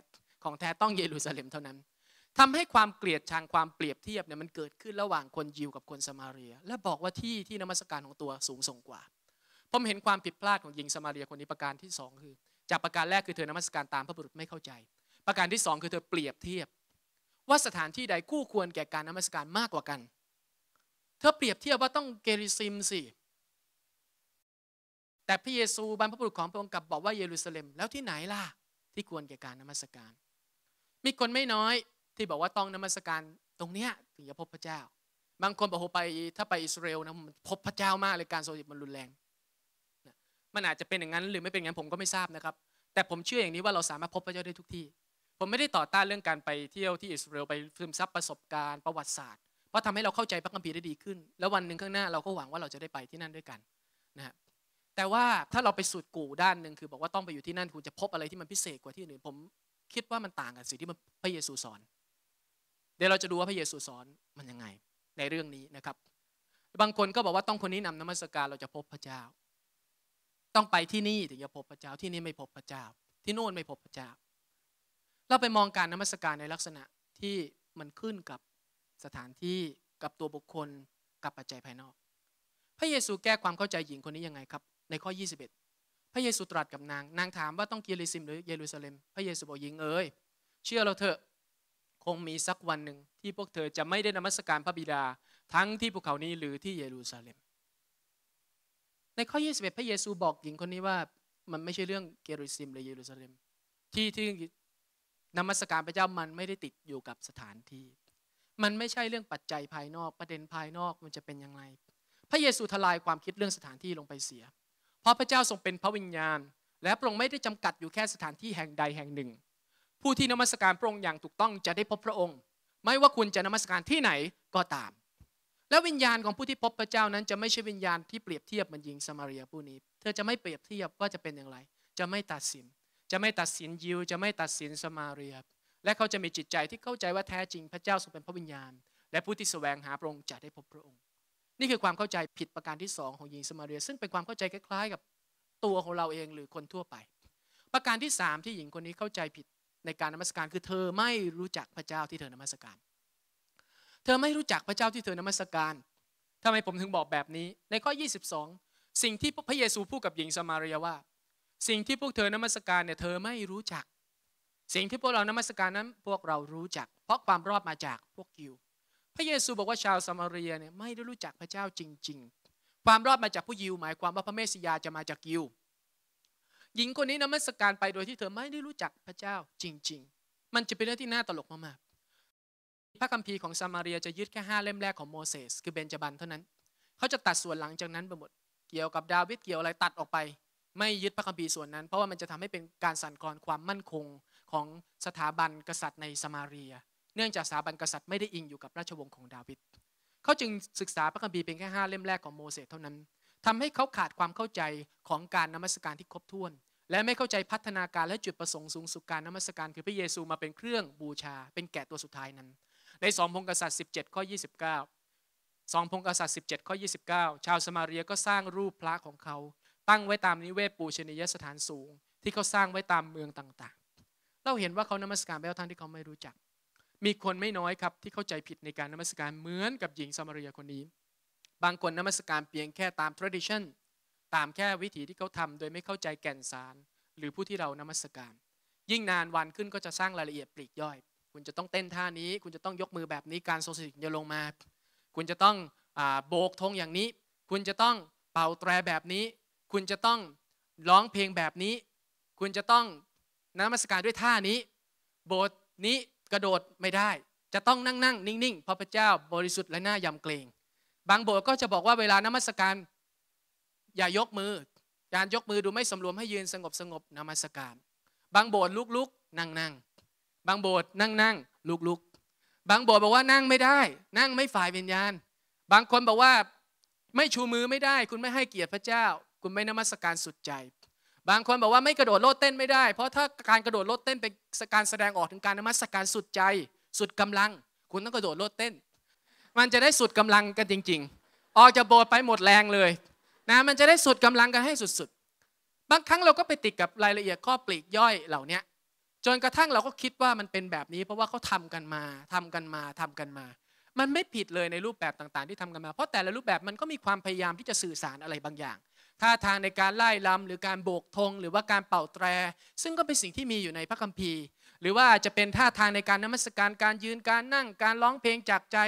ของแท้ต้องเยรูซาเล็มเท่านั้น ทำให้ความเกลียดชังความเปรียบเทียบเนี่ยมันเกิดขึ้นระหว่างคนยิวกับคนสมาเรีย และบอกว่าที่ที่นมัสการของตัวสูงส่งกว่าผมเห็นความผิดพลาดของหญิงสมาเรียคนนี้ประการที่สองคือ จากประการแรกคือเธอนมัสการตามพระบุตรไม่เข้าใจ ประการที่สองคือเธอเปรียบเทียบ ว่าสถานที่ใดคู่ควรแก่การนมัสการมากกว่ากัน เธอเปรียบเทียบว่าต้องเกริซิมสิแต่พระเยซูบรรพบุรุษของพระองค์กลับบอกว่าเยรูซาเล็ม แล้วที่ไหนล่ะที่ควรแก่การนมัสการ มีคนไม่น้อยที่บอกว่าต้องนมัสการตรงเนี้ยถึงจะพบพระเจ้า บางคนบอกโหไปถ้าไปอิสราเอลนะมันพบพระเจ้ามากเลยการโซจิตมันรุนแรงมันอาจจะเป็นอย่างนั้นหรือไม่เป็นอย่างนั้นผมก็ไม่ทราบนะครับแต่ผมเชื่ออย่างนี้ว่าเราสามารถพบพระเจ้าได้ทุกที่ ผมไม่ได้ต่อต้านเรื่องการไปเที่ยวที่อิสราเอลไปซึมซับประสบการณ์ประวัติศาสตร์ เพราะทำให้เราเข้าใจพระคัมภีร์ได้ดีขึ้น แล้ววันหนึ่งข้างหน้าเราก็หวังว่าเราจะได้ไปที่นั่นด้วยกันนะครับแต่ว่าถ้าเราไปสุดกู่ด้านหนึ่งคือ บอกว่าต้องไปอยู่ที่นั่นคุณจะพบอะไรที่มันพิเศษกว่าที่อื่นผมคิดว่ามันต่างกับสิ่งที่พระเยซูสอนเดี๋ยวเราจะดูว่าพระเยซูสอนมันยังไงในเรื่องนี้นะครับ บางคนก็บอกว่าต้องคนนี้นำนมัสการเราจะพบพระเจ้าต้องไปที่นี่ถึงจะพบพระเจ้าที่นี่ไม่พบพระเจ้า ที่โน่นไม่พบพระเจ้าเราไปมองการนมัสการในลักษณะที่มันขึ้นกับสถานที่กับตัวบุคคลกับปัจจัยภายนอก พระเยซูแก้ความเข้าใจหญิงคนนี้ยังไงครับ ในข้อ 21 พระเยซูตรัสกับนางนางถามว่าต้องเกียริซิมหรือเยรูซาเล็ม พระเยซูบอกหญิงเอ๋ยเชื่อเราเถอะคงมีสักวันหนึ่งที่พวกเธอจะไม่ได้นมัสการพระบิดา ทั้งที่ภูเขานี้หรือที่เยรูซาเล็มในข้อ21พระเยซูบอกหญิงคนนี้ว่ามันไม่ใช่เรื่องเกริซิมหรือเยรูซาเล็มที่ที่นมัสการพระเจ้ามันไม่ได้ติดอยู่กับสถานที่ มันไม่ใช่เรื่องปัจจัยภายนอกประเด็นภายนอกมันจะเป็นยังไงพระเยซูทลายความคิดเรื่องสถานที่ลงไปเสีย เพราะพระเจ้าทรงเป็นพระวิญญาณ และพระองค์ไม่ได้จำกัดอยู่แค่สถานที่แห่งใดแห่งหนึ่ง ผู้ที่นมัสการพระองค์อย่างถูกต้องจะได้พบพระองค์ ไม่ว่าคุณจะนมัสการที่ไหนก็ตามและวิญญาณของผู้ที่พบพระเจ้านั้นจะไม่ใช่วิญญาณที่เปรียบเทียบมันยิงสมาเรียผู้นี้เธอจะไม่เปรียบเทียบว่าจะเป็นอย่างไร จะไม่ตัดสิน จะไม่ตัดสินยิว จะไม่ตัดสินสมาเรียและเขาจะมีจิตใจที่เข้าใจว่าแท้จริงพระเจ้าทรงเป็นพระวิญญาณ และผู้ที่แสวงหาพระองค์จะได้พบพระองค์ นี่คือความเข้าใจผิดประการที่สองของหญิงสมาเรียซึ่งเป็นความเข้าใจคล้าย ๆ กับตัวของเราเองหรือคนทั่วไป ประการที่สามที่หญิงคนนี้เข้าใจผิดในการนมัสการคือเธอไม่รู้จักพระเจ้าที่เธอนมัสการเธอไม่รู้จักพระเจ้าที่เธอนมัสการ ทำไมผมถึงบอกแบบนี้ ในข้อ 22 สิ่งที่พระเยซูพูดกับหญิงสมารียว่า สิ่งที่พวกเธอนมัสการเนี่ยเธอไม่รู้จัก สิ่งที่พวกเรานมัสการนั้นพวกเรารู้จัก เพราะความรอดมาจากพวกยิว พระเยซูบอกว่าชาวสมารียเนี่ยไม่ได้รู้จักพระเจ้าจริง ๆ ความรอดมาจากผู้ยิวหมายความว่าพระเมสสิยาจะมาจากยิว หญิงคนนี้นมัสการไปโดยที่เธอไม่ได้รู้จักพระเจ้าจริง ๆ มันจะเป็นเรื่องที่น่าตลกมากพระคัมภีร์ของซามาเรียจะยึดแค่ห้าเล่มแรกของโมเสสคือเบนจบันเท่านั้น เขาจะตัดส่วนหลังจากนั้นไปหมด เกี่ยวกับดาวิดเกี่ยวอะไรตัดออกไป ไม่ยึดพระคัมภีร์ส่วนนั้นเพราะว่ามันจะทำให้เป็นการสั่นคลอนความมั่นคงของสถาบันกษัตริย์ในซามาเรีย เนื่องจากสถาบันกษัตริย์ไม่ได้อิงอยู่กับราชวงศ์ของดาวิด เขาจึงศึกษาพระคัมภีร์เพียงแค่ห้าเล่มแรกของโมเสสเท่านั้น ทำให้เขาขาดความเข้าใจของการนมัสการที่ครบถ้วน และไม่เข้าใจพัฒนาการและจุดประสงค์สูงสุดการนมัสการ คือพระเยซูมาเป็นเครื่องบูชา เป็นแกะตัวสุดท้ายนั้นในสองพงกษัตริย์17ข้อ29สองพงกษัตริย์17ข้อ29 ชาวสมาเรียก็สร้างรูปพระของเขาตั้งไว้ตามนิเวศปูชนียสถานสูง ที่เขาสร้างไว้ตามเมืองต่างๆ เราเห็นว่าเขานมัสการแบะทาทังที่เขาไม่รู้จัก มีคนไม่น้อยครับที่เข้าใจผิดในการนมัสการเหมือนกับหญิงสมาเรียคนนี้ บางคนนมัสการเพียงแค่ตาม tradition ตามแค่วิถีที่เขาทำโดยไม่เข้าใจแก่นสาร หรือผู้ที่เรานมัสการ ยิ่งนานวันขึ้นก็จะสร้างรายละเอียดปลีกย่อยคุณจะต้องเต้นท่านี้ คุณจะต้องยกมือแบบนี้ การทรงสถิตจะลงมา คุณจะต้องโบกธงอย่างนี้ คุณจะต้องเป่าแตรแบบนี้ คุณจะต้องร้องเพลงแบบนี้ คุณจะต้องนมัสการด้วยท่านี้ โบสนี้กระโดดไม่ได้ จะต้องนั่งนั่งนิ่งๆ เพราะพระเจ้าบริสุทธิ์และน่ายำเกรง บางโบสก็จะบอกว่าเวลานมัสการ อย่ายกมือ การยกมือดูไม่สำรวมให้ยืนสงบสงบนมัสการ บางโบสลุกๆนั่งนั่งบางโบสถ์นั่งนั่งลุกลุกบางโบสถ์บอกว่านั่งไม่ได้ นั่งไม่ฝ่ายวิญญาณ บางคนบอกว่าไม่ชูมือไม่ได้ คุณไม่ให้เกียรติพระเจ้า คุณไม่นมัสการสุดใจ บางคนบอกว่าไม่กระโดดโลดเต้นไม่ได้ เพราะถ้าการกระโดดโลดเต้น เป็นการแสดงออกถึงการนมัสการสุดใจสุดกำลัง คุณต้องกระโดดโลดเต้น มันจะได้สุดกำลังกันจริงๆ ออกจากโบสถ์ไปหมดแรงเลยนะมันจะได้สุดกำลังกันให้สุดๆบางครั้งเราก็ไปติดกับรายละเอียดข้อปลีกย่อยเหล่านี้จนกระทั่งเราก็คิดว่ามันเป็นแบบนี้ เพราะว่าเขาทำกันมาทำกันมาทำกันมา มันไม่ผิดเลยในรูปแบบต่าง ๆ ที่ทำกันมา เพราะแต่ละรูปแบบมันก็มีความพยายามที่จะสื่อสารอะไรบางอย่างท่าทางในการไล่ลำหรือการโบกธงหรือว่าการเป่าแตร ซึ่งก็เป็นสิ่งที่มีอยู่ในพระคัมภีร์ หรือว่าจะเป็นท่าทางในการนมัสการการยืนการนั่งการร้องเพลงจากใจ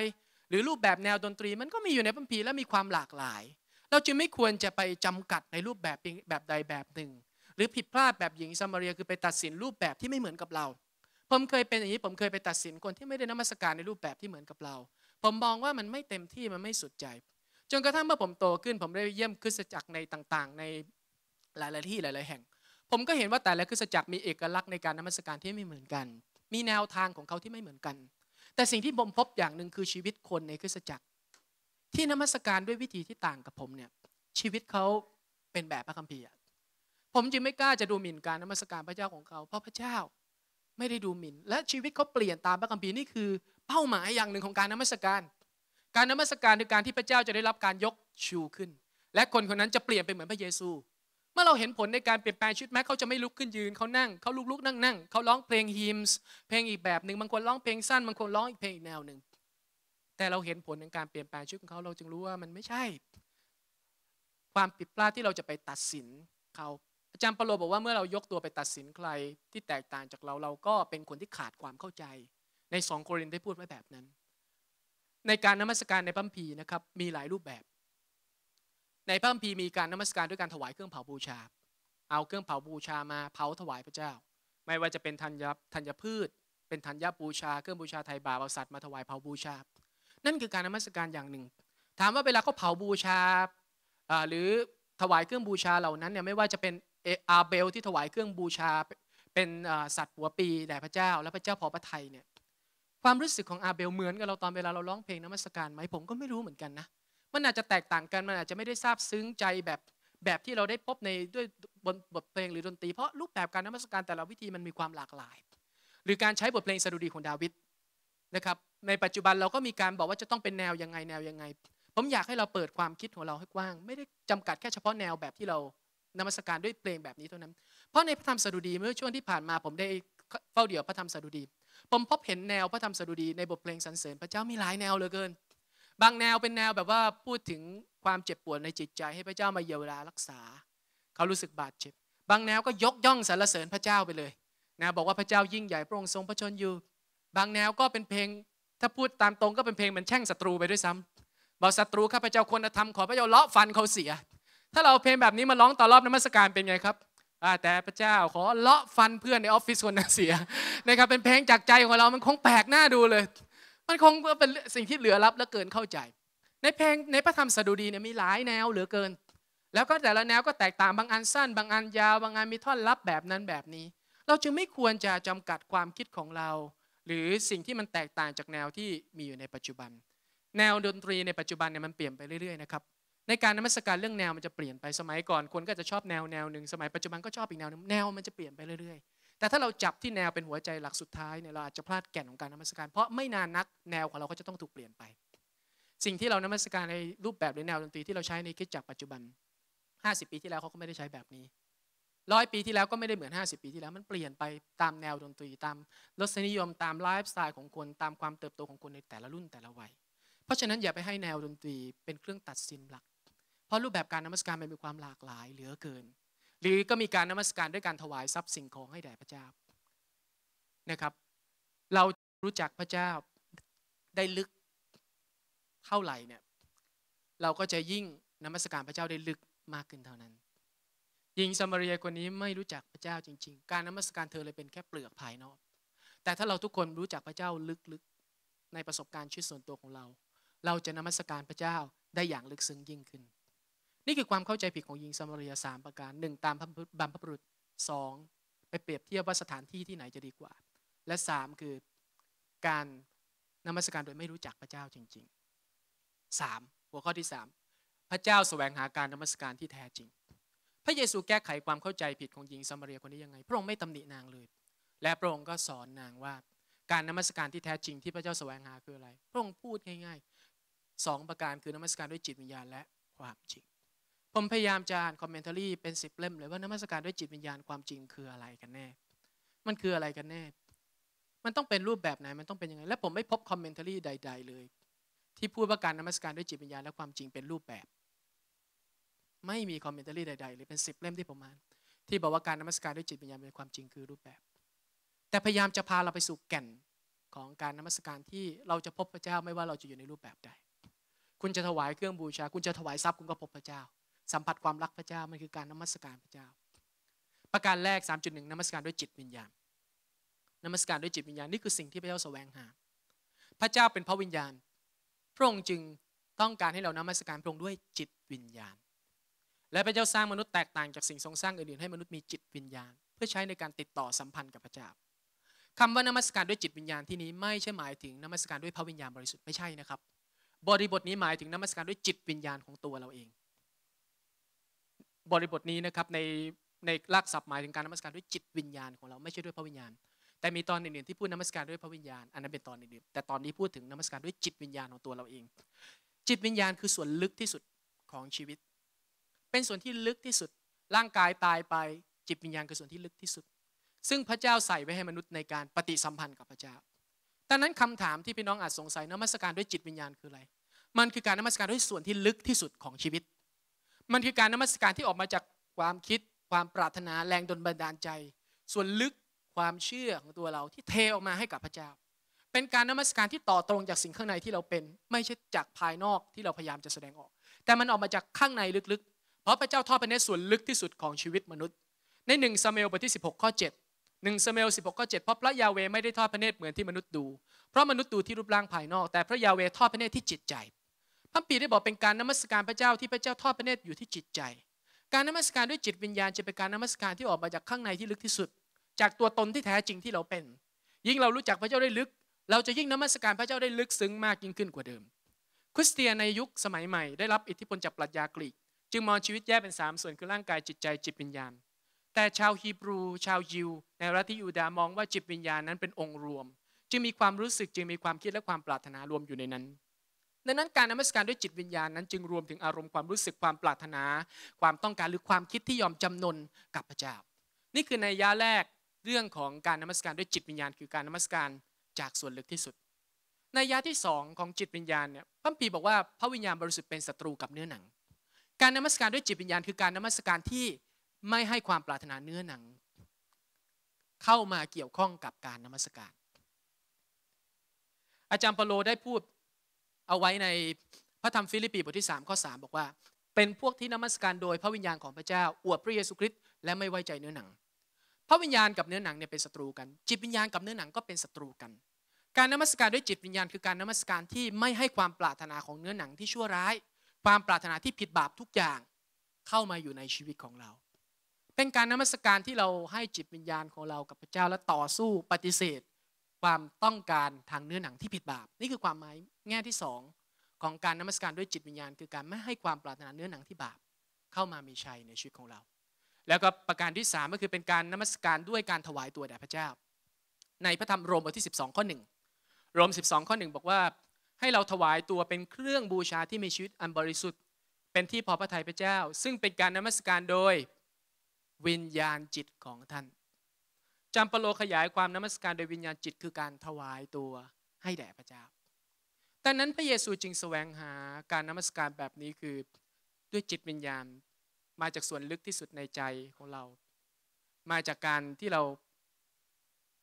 หรือรูปแบบแนวดนตรีมันก็มีอยู่ในพระคัมภีร์และมีความหลากหลาย เราจึงไม่ควรจะไปจำกัดในรูปแบบแบบใดแบบหนึ่งหรือผิดพลาดแบบหญิงซามารีคือไปตัดสินรูปแบบที่ไม่เหมือนกับเรา ผมเคยเป็นอย่างนี้ ผมเคยไปตัดสินคนที่ไม่ได้นมัสการในรูปแบบที่เหมือนกับเรา ผมมองว่ามันไม่เต็มที่มันไม่สุดใจ จนกระทั่งเมื่อผมโตขึ้นผมได้เยี่ยมคริสตจักรในต่างๆ ในหลายๆที่หลายๆแห่ง ผมก็เห็นว่าแต่ละคริสตจักรมีเอกลักษณ์ในการนมัสการที่ไม่เหมือนกัน มีแนวทางของเขาที่ไม่เหมือนกัน แต่สิ่งที่ผมพบอย่างหนึ่งคือชีวิตคนในคริสตจักร ที่นมัสการด้วยวิธีที่ต่างกับผมเนี่ย ชีวิตเขาเป็นแบบพระคัมภีร์ผมจึงไม่กล้าจะดูหมิ่นการนมัสการพระเจ้าของเขา เพราะพระเจ้าไม่ได้ดูหมิ่น และชีวิตเขาเปลี่ยนตามพระคัมภีร์นี่คือเป้าหมายอย่างหนึ่งของการนมัสการ การนมัสการคือการที่พระเจ้าจะได้รับการยกชูขึ้น และคนคนนั้นจะเปลี่ยนไปเหมือนพระเยซู เมื่อเราเห็นผลในการเปลี่ยนแปลงชีวิตแม้เขาจะไม่ลุกขึ้นยืน เขานั่ง เขาลุกๆ นั่งๆ เขาร้องเพลงฮิมส์ เพลงอีกแบบหนึ่งบางคนร้องเพลงสั้น บางคนร้องอีกเพลงอีกแนวหนึ่ง แต่เราเห็นผลในการเปลี่ยนแปลงชีวิตของเขา เราจึงรู้ว่ามันไม่ใช่ ความผิดพลาดที่เราจะไปตัดสินเขาจารย์เปโลบอกว่าเมื่อเรายกตัวไปตัดสินใครที่แตกต่างจากเราเราก็เป็นคนที่ขาดความเข้าใจ ในสองโครินธ์ได้พูดไว้แบบนั้น ในการนมัสการในพัมพีนะครับมีหลายรูปแบบ ในพัมพีมีการนมัสการด้วยการถวายเครื่องเผาบูชาเอาเครื่องเผาบูชา มาเผาถวายพระเจ้า ไม่ว่าจะเป็นธัญญธัญพืช เป็นธัญญบูชาเครื่องบูชาไทยบาปเอาสัตว์มาถวายเผาบูชา นั่นคือการนมัสการอย่างหนึ่ง ถามว่าเวลาเขาเผาบูชาหรือถวายเครื่องบูชาเหล่านั้นเนี่ยไม่ว่าจะเป็นอาเบล ที่ถวายเครื่องบูชา เป็นสัตว์หัวปีแด่พระเจ้า และพระเจ้าพอพระทัยเนี่ยความรู้สึกของอาเบลเหมือนกับเราตอนเวลาเราร้องเพลงนมัสการไหมผมก็ไม่รู้เหมือนกันนะ มันอาจจะแตกต่างกันมันอาจจะไม่ได้ซาบซึ้งใจแบบแบบที่เราได้พบในด้วยบนบทเพลงหรือดนตรีเพราะรูปแบบการนมัสการแต่ละวิธีมันมีความหลากหลาย หรือการใช้บทเพลงสดุดีของดาวิดนะครับในปัจจุบันเราก็มีการบอกว่าจะต้องเป็นแนวยังไงแนวยังไง ผมอยากให้เราเปิดความคิดของเราให้กว้าง ไม่ได้จำกัดแค่เฉพาะแนวแบบที่เรานมัสการด้วยเพลงแบบนี้เท่านั้น เพราะในพระธรรมสดุดีเมื่อช่วงที่ผ่านมาผมได้เฝ้าเดี่ยวพระธรรมสดุดี ผมพบเห็นแนวพระธรรมสดุดีในบทเพลงสรรเสริญ พระเจ้ามีหลายแนวเหลือเกิน บางแนวเป็นแนวแบบว่าพูดถึงความเจ็บปวดในจิตใจให้พระเจ้ามาเยียวยารักษา เขารู้สึกบาดเจ็บ บางแนวก็ยกย่องสรรเสริญพระเจ้าไปเลยนะบอกว่าพระเจ้ายิ่งใหญ่พระองค์ทรงพระชนอยู่ บางแนวก็เป็นเพลงถ้าพูดตามตรงก็เป็นเพลงมันแช่งศัตรูไปด้วยซ้ำบอกศัตรูข้าพเจ้าควรจะทำขอพระเจ้าเลาะฟันเขาเสียถ้าเราเพลงแบบนี้มาร้องต่อรอบนมัสการเป็นไงครับ แต่พระเจ้าขอเลาะฟันเพื่อนในออฟฟิศคนนั้นเสียนะครับเป็นเพลงจากใจของเรา มันคงแปลกหน้าดูเลย มันคงเป็นสิ่งที่เหลือรับและเกินเข้าใจ ในเพลงในพระธรรมสดุดีเนี่ยมีหลายแนวเหลือเกิน แล้วก็แต่ละแนวก็แตกต่าง บางอันสั้น บางอันยาวบางอันมีท่อนลับแบบนั้นแบบนี้ เราจึงไม่ควรจะจำกัดความคิดของเรา หรือสิ่งที่มันแตกต่างจากแนวที่มีอยู่ในปัจจุบัน แนวดนตรีในปัจจุบันเนี่ยมันเปลี่ยนไปเรื่อยๆนะครับในการนมัสการเรื่องแนวมันจะเปลี่ยนไป สมัยก่อนคนก็จะชอบแนวแนวหนึ่งสมัยปัจจุบันก็ชอบอีกแนวนึง แนวมันจะเปลี่ยนไปเรื่อยๆ แต่ถ้าเราจับที่แนวเป็นหัวใจหลักสุดท้ายเนี่ยเราอาจจะพลาดแก่นของการนมัสการ เพราะไม่นานนักแนวของเราก็จะต้องถูกเปลี่ยนไป สิ่งที่เรานมัสการในรูปแบบหรือแนวดนตรีที่เราใช้ในคิดจักปัจจุบัน 50 ปีที่แล้วเขาก็ไม่ได้ใช้แบบนี้ร้อยปีที่แล้วก็ไม่ได้เหมือน 50 ปีที่แล้ว มันเปลี่ยนไปตามแนวดนตรีตามรสนิยมตามไลฟ์สไตล์ของคน ตามความเติบโตของคนในแต่ละรุ่นแต่ละวัย เพราะฉะนั้นอย่าไปให้แนวดนตรีเป็นเครื่องตัดสินหลักเพราะรูปแบบการนมัสการมันมีความหลากหลายเหลือเกิน หรือก็มีการนมัสการด้วยการถวายทรัพย์สิ่งของให้แด่พระเจ้านะครับ เรารู้จักพระเจ้าได้ลึกเท่าไหร่เนี่ย เราก็จะยิ่งนมัสการพระเจ้าได้ลึกมากขึ้นเท่านั้นหญิงสมารียคนนี้ไม่รู้จักพระเจ้าจริง ๆ การนมัสการเธอเลยเป็นแค่เปลือกภายนอก แต่ถ้าเราทุกคนรู้จักพระเจ้าลึกๆ ในประสบการณ์ชีวิตส่วนตัวของเรา เราจะนมัสการพระเจ้าได้อย่างลึกซึ้งยิ่งขึ้นนี่คือความเข้าใจผิดของหญิงซามารียสามประการหนึ่งตามบัมพบุรุษสองไปเปรียบเทียบว่าสถานที่ที่ไหนจะดีกว่า และสามคือการนมัสการโดยไม่รู้จักพระเจ้าจริงๆสามหัวข้อที่สามพระเจ้าสแสวงหาการนมัสการที่แท้จริง พระเยซูแก้ไขความเข้าใจผิดของหญิงซามารียคนนี้ยังไง พระองค์ไม่ตำหนินางเลย และพระองค์ก็สอนนางว่าการนมัสการที่แท้จริงที่พระเจ้าสแสวงหาคืออะไร พระองค์พูดง่ายๆสองประการคือนมัสการด้วยจิตวิญญาณและความจริงผมพยายามจะอ่านคอมเมนต์รี่เป็นสิบเล่มเลยว่านมัสการด้วยจิตวิญญาณความจริงคืออะไรกันแน่ มันคืออะไรกันแน่ มันต้องเป็นรูปแบบไหน มันต้องเป็นยังไง และผมไม่พบคอมเมนต์รี่ใดๆ เลย ที่พูดว่าการนมัสการด้วยจิตวิญญาณและความจริงเป็นรูปแบบ ไม่มีคอมเมนต์รี่ใดๆเลยเป็นสิบเล่มที่ผมอ่านที่บอกว่าการนมัสการด้วยจิตวิญญาณเป็นความจริงคือรูปแบบ แต่พยายามจะพาเราไปสู่แก่นของการนมัสการที่เราจะพบพระเจ้าไม่ว่าเราจะอยู่ในรูปแบบใด คุณจะถวายเครื่องบูชา คุณจะถวายทรัพย์ คุณก็พบพระเจ้าสัมผัสความรักพระเจ้ามันคือการนมัสการพระเจ้า ประการแรก 3.1 นมัสการด้วยจิตวิญญาณ นมัสการด้วยจิตวิญญาณนี่คือสิ่งที่พระเจ้าแสวงหา พระเจ้าเป็นพระวิญญาณ พระองค์จึงต้องการให้เรานมัสการพระองค์ด้วยจิตวิญญาณ และพระเจ้าสร้างมนุษย์แตกต่างจากสิ่งทรงสร้างอื่นๆให้มนุษย์มีจิตวิญญาณเพื่อใช้ในการติดต่อสัมพันธ์กับพระเจ้าคำว่านมัสการด้วยจิตวิญญาณที่นี้ไม่ใช่หมายถึงนมัสการด้วยพระวิญญาณบริสุทธิ์ไม่ใช่นะครับบริบทนี้หมายถึงนมัสการด้วยจิตวิญญาณของตัวเราเองบริบทนี้นะครับในในรากศัพท์หมายถึงการนมัสการด้วยจิตวิญญาณของเราไม่ใช่ด้วยพระวิญญาณ แต่มีตอนอื่นๆที่พูดนมัสการด้วยพระวิญญาณอันนั้นเป็นตอนอื่นๆแต่ตอนนี้พูดถึงนมัสการด้วยจิตวิญญาณของตัวเราเอง จิตวิญญาณคือส่วนลึกที่สุดของชีวิต เป็นส่วนที่ลึกที่สุด ร่างกายตายไป จิตวิญญาณคือส่วนที่ลึกที่สุด ซึ่งพระเจ้าใส่ไว้ให้มนุษย์ในการปฏิสัมพันธ์กับพระเจ้าดังนั้นคำถามที่พี่น้องอาจสงสัยนมัสการด้วยจิตวิญญาณคืออะไร มันคือการนมัสการด้วยส่วนที่ลึกที่สุดของชีวิตมันคือการนมัสการที่ออกมาจากความคิดความปรารถนาแรงดลบันดาลใจ ส่วนลึกความเชื่อของตัวเราที่เทออกมาให้กับพระเจ้า เป็นการนมัสการที่ต่อตรงจากสิ่งข้างในที่เราเป็นไม่ใช่จากภายนอกที่เราพยายามจะแสดงออก แต่มันออกมาจากข้างในลึกๆเพราะพระเจ้าทอดไปนในส่วนลึกที่สุดของชีวิตมนุษย์ ในหนึ่งซามเอลบทที่16ข้อ7หนึ่งสเมลสิบหกข้อเจ็ดเพราะพระยาเวไม่ได้ทอดพระเนตรเหมือนที่มนุษย์ดู เพราะมนุษย์ดูที่รูปร่างภายนอก แต่พระยาเวทอดพระเนตรที่จิตใจพระปีได้บอกเป็นการนมัสการพระเจ้าที่พระเจ้าทอดพระเนตรอยู่ที่จิตใจ การนมัสการด้วยจิตวิญญาณจะเป็นการนมัสการที่ออกมาจากข้างในที่ลึกที่สุด จากตัวตนที่แท้จริงที่เราเป็น ยิ่งเรารู้จักพระเจ้าได้ลึก เราจะยิ่งนมัสการพระเจ้าได้ลึกซึ้งมากยิ่งขึ้นกว่าเดิมคริสเตียนในยุคสมัยใหม่ ได้รับอิทธิพลจากปรัชญากรีกจึงมองชีวิตแยกเป็น 3 ส่วนคือร่างกายจิตใจจิตวิญญาณ แต่ชาวฮีบรูชาวยิวในรัฐที่ยูดามองว่าจิตวิญญาณนั้นเป็นองค์รวม จึงมีความรู้สึกจึงมีความคิดและความปรารถนารวมอยู่ในนั้นดังนั้นการนมัสการด้วยจิตวิญญาณนั้นจึงรวมถึงอารมณ์ความรู้สึกความปรารถนา ความต้องการหรือความคิดที่ยอมจำนนกับพระเจ้านี่คือในยะแรกเรื่องของการนมัสการด้วยจิตวิญญาณ คือการนมัสการจากส่วนลึกที่สุดในยะที่สองของจิตวิญญาณเนี่ยพระพีบอกว่าพระวิญญาณบริสุทธิ์เป็นศัตรูกับเนื้อหนัง การนมัสการด้วยจิตวิญญาณคือการนมัสการที่ไม่ให้ความปรารถนาเนื้อหนัง เข้ามาเกี่ยวข้องกับการนมัสการ อาจารย์ปโลได้พูดเอาไว้ในพระธรรมฟิลิปปีบทที่3ข้อ3บอกว่า เป็นพวกที่นมัสการ โดย พระวิญญาณของพระเจ้าอวดพระเยซูคริสต์และไม่ไว้ใจเนื้อหนังพระวิญญาณกับเนื้อหนังเนี่ยเป็นศัตรูกัน จิตวิญญาณกับเนื้อหนังก็เป็นศัตรูกัน การนมัสการด้วยจิตวิญญาณคือการนมัสการที่ไม่ให้ความปรารถนาของเนื้อหนังที่ชั่วร้าย ความปรารถนาที่ผิดบาปทุกอย่างเข้ามาอยู่ในชีวิตของเรา เป็นการนมัสการที่เราให้จิตวิญญาณของเรากับพระเจ้าและต่อสู้ปฏิเสธความต้องการทางเนื้อหนังที่ผิดบาปนี่คือความหมายแง่ที่สองของการนมัสการด้วยจิตวิญญาณคือการไม่ให้ความปรารถนาเนื้อหนังที่บาป เข้ามามีชัยในชีวิตของเรา แล้วก็ประการที่ 3 ก็คือเป็นการนมัสการด้วยการถวายตัวแด่พระเจ้า ในพระธรรมโรมบทที่12ข้อ1โรม12ข้อ1บอกว่าให้เราถวายตัวเป็นเครื่องบูชาที่มีชีวิตอันบริสุทธิ์ เป็นที่พอพระทัยพระเจ้า ซึ่งเป็นการนมัสการโดยวิญญาณจิตของท่านจำปโลขยายความนมัสการโดยวิญญาณจิตคือการถวายตัวให้แด่พระเจ้าดังนั้นพระเยซูจึงแสวงหาการนมัสการแบบนี้คือด้วยจิตวิญญาณ มาจากส่วนลึกที่สุดในใจของเรา มาจากการที่เรา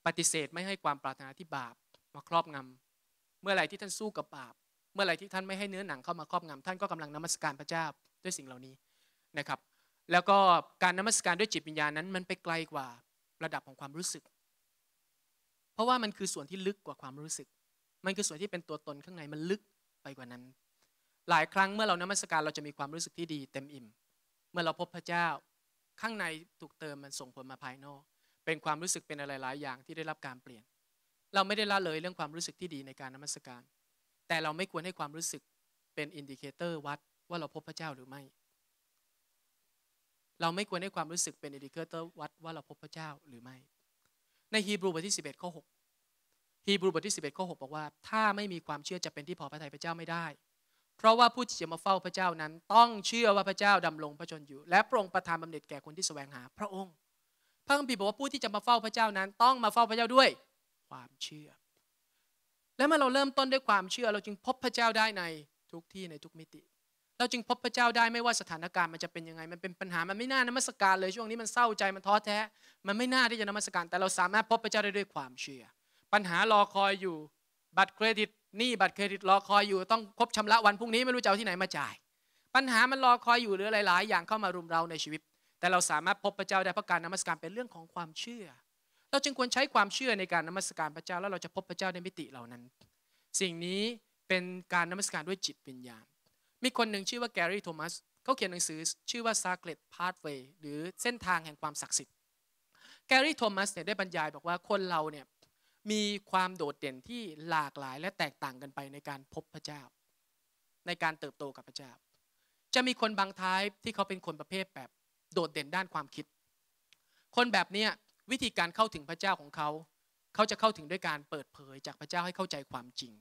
ปฏิเสธไม่ให้ความปรารถนาที่บาปมาครอบงำเมื่อไหร่ที่ท่านสู้กับบาป เมื่อไหร่ที่ท่านไม่ให้เนื้อหนังเข้ามาครอบงำท่านก็กำลังนมัสการพระเจ้าด้วยสิ่งเหล่านี้นะครับ แล้วก็การนมัสการด้วยจิตวิญญาณนั้นมันไปไกลกว่าระดับของความรู้สึก เพราะว่ามันคือส่วนที่ลึกกว่าความรู้สึก มันคือส่วนที่เป็นตัวตนข้างในมันลึกไปกว่านั้น หลายครั้งเมื่อเรานมัสการเราจะมีความรู้สึกที่ดีเต็มอิ่ม เมื่อเราพบพระเจ้าข้างในถูกเติมมันส่งผลมาภายนอก เป็นความรู้สึกเป็นอะไรหลายอย่างที่ได้รับการเปลี่ยน เราไม่ได้ละเลยเรื่องความรู้สึกที่ดีในการนมัสการ แต่เราไม่ควรให้ความรู้สึกเป็นอินดิเคเตอร์ วัดว่าเราพบพระเจ้าหรือไม่เราไม่ควรให้ความรู้สึกเป็นอินดิเคเตอร์วัดว่าเราพบพระเจ้าหรือไม่ ในฮีบรูบทที่ 11 ข้อ 6 ฮีบรูบทที่ 11 ข้อ 6 บอกว่า ถ้าไม่มีความเชื่อจะเป็นที่พอพระทัยพระเจ้าไม่ได้ เพราะว่าผู้ที่จะมาเฝ้าพระเจ้านั้น ต้องเชื่อว่าพระเจ้าดำรงพระชนอยู่ และประองประทานบำเหน็จแก่คนที่แสวงหาพระองค์ พระคัมภีร์บอกว่าผู้ที่จะมาเฝ้าพระเจ้านั้น ต้องมาเฝ้าพระเจ้าด้วย ความเชื่อ และเมื่อเราเริ่มต้นด้วยความเชื่อเราจึงพบพระเจ้าได้ในทุกที่ในทุกมิติเราจึงพบพระเจ้าได้ไม่ว่าสถานการณ์มันจะเป็นยังไงมันเป็นปัญหามันไม่น่านมัสการเลย ช่วงนี้มันเศร้าใจมันท้อแท้ มันไม่น่าที่จะนมัสการ แต่เราสามารถพบพระเจ้าได้ด้วยความเชื่อ ปัญหารอคอยอยู่ บัตรเครดิตนี่บัตรเครดิตรอคอยอยู่ต้องครบชำระวันพรุ่งนี้ไม่รู้จะเอาที่ไหนมาจ่าย ปัญหามันรอคอยอยู่หรือหลาย ๆ อย่างเข้ามารุมเราในชีวิต แต่เราสามารถพบพระเจ้าได้เพราะการนมัสการเป็นเรื่องของความเชื่อ เราจึงควรใช้ความเชื่อในการนมัสการพระเจ้าแล้วเราจะพบพระเจ้าในมิติเหล่านั้น สิ่งนี้เป็นการนมัสการด้วยจิตวิญญาณมีคนหนึ่งชื่อว่าแกรี่ โทมัส เขาเขียนหนังสือชื่อว่า Sacred Pathway หรือเส้นทางแห่งความศักดิ์สิทธิ์ แกรี่ โทมัสเนี่ยได้บรรยายบอกว่าคนเราเนี่ยมีความโดดเด่นที่หลากหลายและแตกต่างกันไปในการพบพระเจ้าในการเติบโตกับพระเจ้าจะมีคนบางท้ายที่เขาเป็นคนประเภทแบบโดดเด่นด้านความคิด คนแบบนี้วิธีการเข้าถึงพระเจ้าของเขา เขาจะเข้าถึงด้วยการเปิดเผยจากพระเจ้าให้เข้าใจความจริง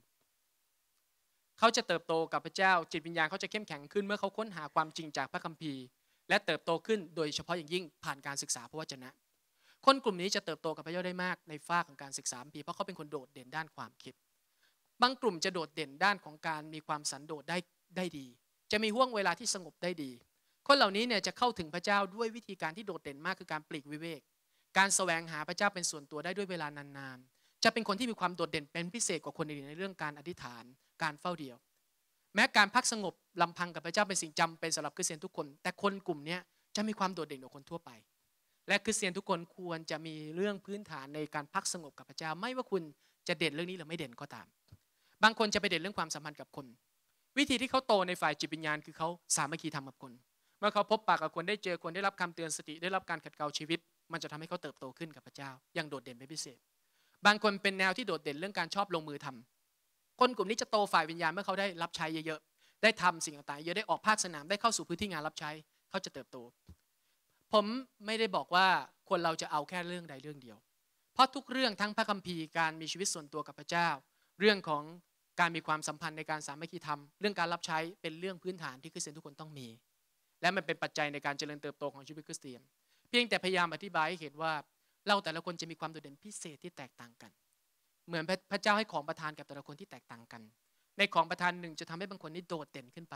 เขาจะเติบโตกับพระเจ้าจิตวิญญาณเขาจะเข้มแข็งขึ้นเมื่อเขาค้นหาความจริงจากพระคัมภีร์ และเติบโตขึ้นโดยเฉพาะอย่างยิ่งผ่านการศึกษาพระวจนะ คนกลุ่มนี้จะเติบโตกับพระเจ้าได้มากในฝ้าของการศึกษาพีเพราะเขาเป็นคนโดดเด่นด้านความคิด บางกลุ่มจะโดดเด่นด้านของการมีความสันโดษได้ได้ดี จะมีห่วงเวลาที่สงบได้ดี คนเหล่านี้เนี่ยจะเข้าถึงพระเจ้าด้วยวิธีการที่โดดเด่นมากคือการปลีกวิเวกการแสวงหาพระเจ้าเป็นส่วนตัวได้ด้วยเวลานานๆจะเป็นคนที่มีความโดดเด่นเป็นพิเศษกว่าคนอื่นในเรื่องการอธิษฐานการเฝ้าเดียว แม้การพักสงบลำพังกับพระเจ้าเป็นสิ่งจำเป็นสำหรับคริสเตียนทุกคน แต่คนกลุ่มนี้จะมีความโดดเด่นกว่าคนทั่วไป และคริสเตียนทุกคนควรจะมีเรื่องพื้นฐานในการพักสงบกับพระเจ้า ไม่ว่าคุณจะเด่นเรื่องนี้หรือไม่เด่นก็ตาม บางคนจะไปเด่นเรื่องความสัมพันธ์กับคน วิธีที่เขาโตในฝ่ายจิตวิญญาณ คือเขาสามัคคีธรรมกับคนเมื่อเขาพบปากกับคนได้เจอคนได้รับคำเตือนสติได้รับการขัดเกลาชีวิต มันจะทำให้เขาเติบโตขึ้นกับพระเจ้าอย่างโดดเด่นเป็นพิเศษบางคนเป็นแนวที่โดดเด่นเรื่องการชอบลงมือทำ คนกลุ่มนี้จะโตฝ่ายวิญญาณเมื่อเขาได้รับใช้เยอะๆ ได้ทำสิ่งต่างๆ เยอะได้ออกภาคสนามได้เข้าสู่พื้นที่งานรับใช้เขาจะเติบโต ผมไม่ได้บอกว่าคนเราจะเอาแค่เรื่องใดเรื่องเดียว เพราะทุกเรื่องทั้งพระคัมภีร์การมีชีวิตส่วนตัวกับพระเจ้า เรื่องของการมีความสัมพันธ์ในการสามัคคีธรรมเรื่องการรับใช้เป็นเรื่องพื้นฐานที่คริสเตียนทุกคนต้องมี และมันเป็นปัจจัยในการเจริญเติบโตของชีวิตคริสเตียน เพียงแต่พยายามอธิบายให้เห็นว่าเราแต่ละคนจะมีความโดดเด่นพิเศษที่แตกต่างกัน เหมือนพระเจ้าให้ของประทานกับแต่ละคนที่แตกต่างกัน ในของประทานหนึ่งจะทำให้บางคนนี่โดดเด่นขึ้นไป